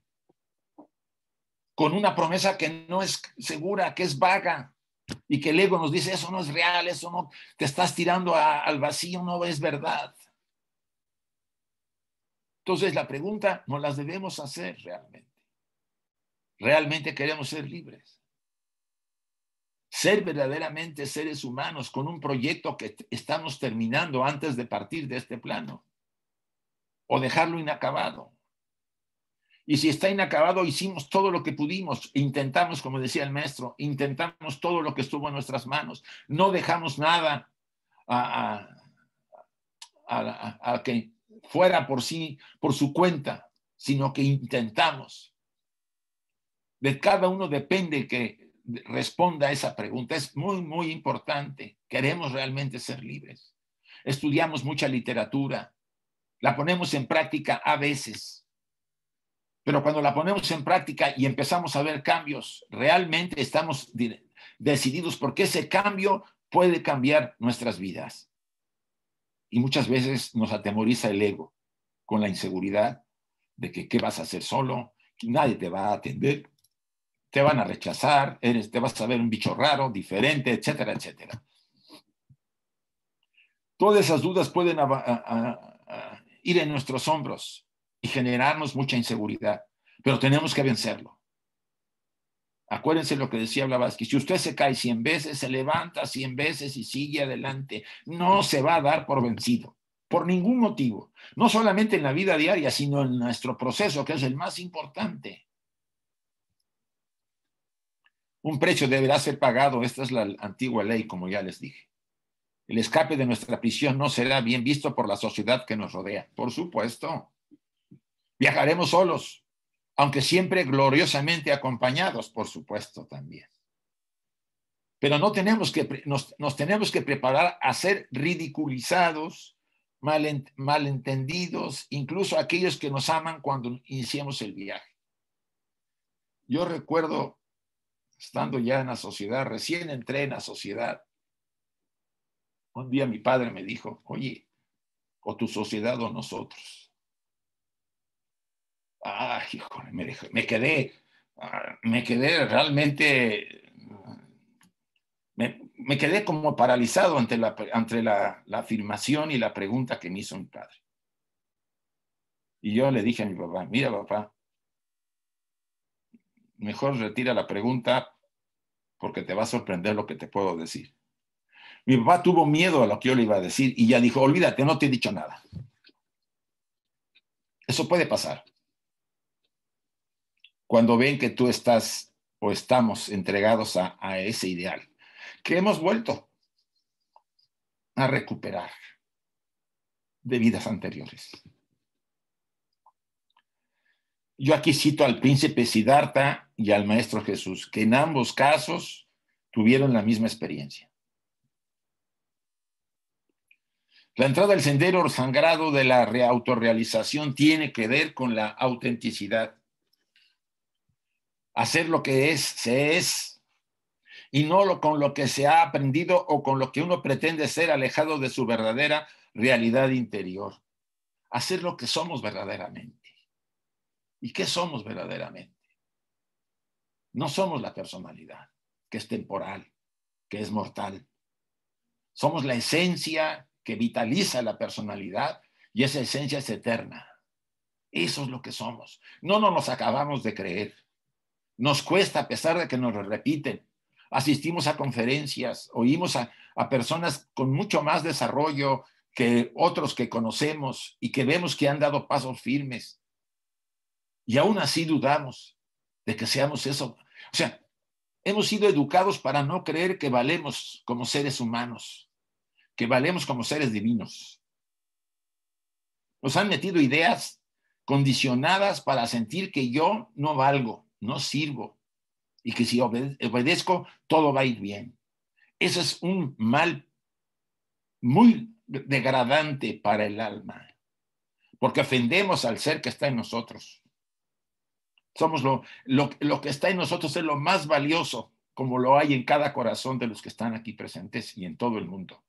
Speaker 2: con una promesa que no es segura, que es vaga, y que el ego nos dice, eso no es real, eso no, te estás tirando al vacío, no es verdad. Entonces la pregunta ¿no las debemos hacer realmente. ¿Realmente queremos ser libres? ser verdaderamente seres humanos con un proyecto que estamos terminando antes de partir de este plano o dejarlo inacabado. Y si está inacabado, hicimos todo lo que pudimos, intentamos, como decía el maestro, intentamos todo lo que estuvo en nuestras manos, no dejamos nada a, que fuera por sí, por su cuenta, sino que intentamos. De cada uno depende que responda a esa pregunta. Es muy, muy importante. Queremos realmente ser libres. Estudiamos mucha literatura, la ponemos en práctica a veces, pero cuando la ponemos en práctica y empezamos a ver cambios, realmente estamos decididos porque ese cambio puede cambiar nuestras vidas. Y muchas veces nos atemoriza el ego con la inseguridad de que qué vas a hacer solo, que nadie te va a atender, te van a rechazar, eres, te vas a ver un bicho raro, diferente, etcétera, etcétera. Todas esas dudas pueden ir en nuestros hombros y generarnos mucha inseguridad, pero tenemos que vencerlo. Acuérdense lo que decía Blavatsky, si usted se cae 100 veces, se levanta 100 veces y sigue adelante, no se va a dar por vencido, por ningún motivo, no solamente en la vida diaria, sino en nuestro proceso, que es el más importante. Un precio deberá ser pagado, esta es la antigua ley, como ya les dije. El escape de nuestra prisión no será bien visto por la sociedad que nos rodea, por supuesto. Viajaremos solos, aunque siempre gloriosamente acompañados, por supuesto también. Pero no tenemos que, nos, tenemos que preparar a ser ridiculizados, malentendidos, incluso aquellos que nos aman cuando iniciemos el viaje. Yo recuerdo estando ya en la sociedad, recién entré en la sociedad. Un día mi padre me dijo, oye, o tu sociedad o nosotros. Ah, hijo me, quedé, ah, me quedé realmente, me, quedé como paralizado ante, la, la afirmación y la pregunta que me hizo mi padre. Y yo le dije a mi papá, mira papá, mejor retira la pregunta porque te va a sorprender lo que te puedo decir. Mi papá tuvo miedo a lo que yo le iba a decir y ya dijo, olvídate, no te he dicho nada. Eso puede pasar. Cuando ven que tú estás o estamos entregados a, a ese ideal, que hemos vuelto a recuperar de vidas anteriores. Yo aquí cito al príncipe Siddhartha y al maestro Jesús, que en ambos casos tuvieron la misma experiencia. La entrada al sendero sangrado de la autorrealización tiene que ver con la autenticidad. Hacer lo que es, se es, y no lo, con lo que se ha aprendido o con lo que uno pretende ser alejado de su verdadera realidad interior. Hacer lo que somos verdaderamente. ¿Y qué somos verdaderamente? No somos la personalidad, que es temporal, que es mortal. Somos la esencia que vitaliza la personalidad y esa esencia es eterna. Eso es lo que somos. No nos acabamos de creer. Nos cuesta, a pesar de que nos lo repiten. Asistimos a conferencias, oímos a personas con mucho más desarrollo que otros que conocemos y que vemos que han dado pasos firmes y aún así dudamos de que seamos eso. O sea, hemos sido educados para no creer que valemos como seres humanos, que valemos como seres divinos. Nos han metido ideas condicionadas para sentir que yo no valgo, no sirvo, y que si obedezco, todo va a ir bien. Eso es un mal muy degradante para el alma, porque ofendemos al ser que está en nosotros. Somos lo, que está en nosotros es lo más valioso, como lo hay en cada corazón de los que están aquí presentes y en todo el mundo.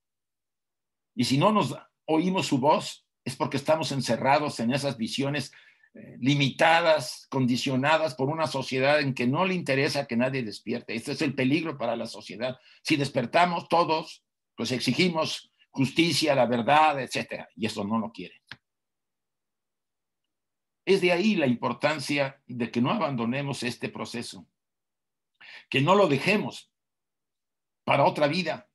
Speaker 2: Y si no nos oímos su voz, es porque estamos encerrados en esas visiones eh, limitadas, condicionadas por una sociedad en que no le interesa que nadie despierte. Este es el peligro para la sociedad. Si despertamos todos, pues exigimos justicia, la verdad, etcétera, y eso no lo quiere. Es de ahí la importancia de que no abandonemos este proceso, que no lo dejemos para otra vida,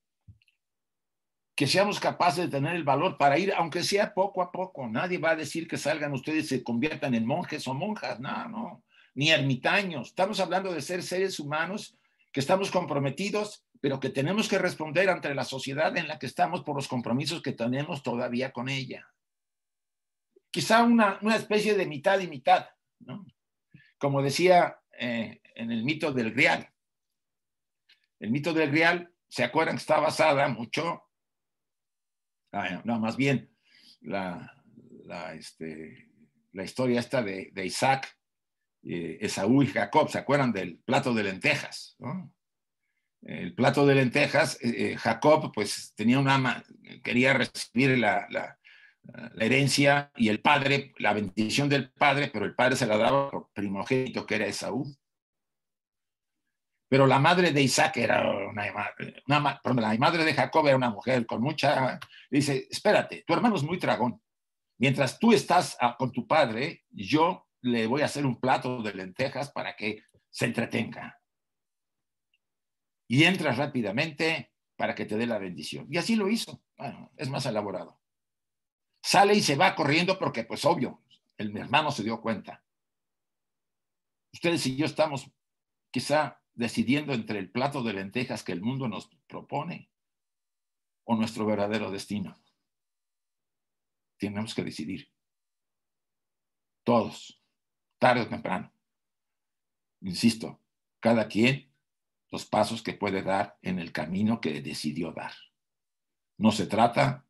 Speaker 2: que seamos capaces de tener el valor para ir, aunque sea poco a poco. Nadie va a decir que salgan ustedes y se conviertan en monjes o monjas, no, no, ni ermitaños. Estamos hablando de ser seres humanos que estamos comprometidos, pero que tenemos que responder ante la sociedad en la que estamos por los compromisos que tenemos todavía con ella quizá una, especie de mitad y mitad, ¿no? Como decía eh, en el mito del Grial. El mito del Grial, ¿se acuerdan que está basada mucho? Ah, no, más bien la, este, historia esta de, Isaac, eh, Esaú y Jacob, ¿se acuerdan del plato de lentejas? ¿no? El plato de lentejas, eh, Jacob pues tenía una, ama, quería recibir la la herencia y el padre, la bendición del padre, pero el padre se la daba por primogénito que era Esaú. Pero la madre de Isaac era una, la madre de Jacob era una mujer con mucha... Dice, espérate, tu hermano es muy dragón. Mientras tú estás ah, con tu padre, yo le voy a hacer un plato de lentejas para que se entretenga. Y entras rápidamente para que te dé la bendición. Y así lo hizo. Bueno, es más elaborado. Sale y se va corriendo porque, pues obvio, el mi hermano se dio cuenta. Ustedes y yo estamos quizá decidiendo entre el plato de lentejas que el mundo nos propone o nuestro verdadero destino. Tenemos que decidir. Todos, tarde o temprano. Insisto, cada quien los pasos que puede dar en el camino que decidió dar. No se trata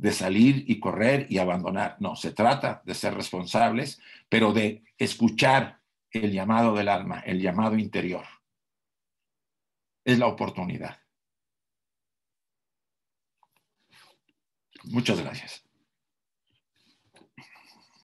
Speaker 2: de salir y correr y abandonar. No, se trata de ser responsables, pero de escuchar el llamado del alma, el llamado interior. Es la oportunidad. Muchas gracias.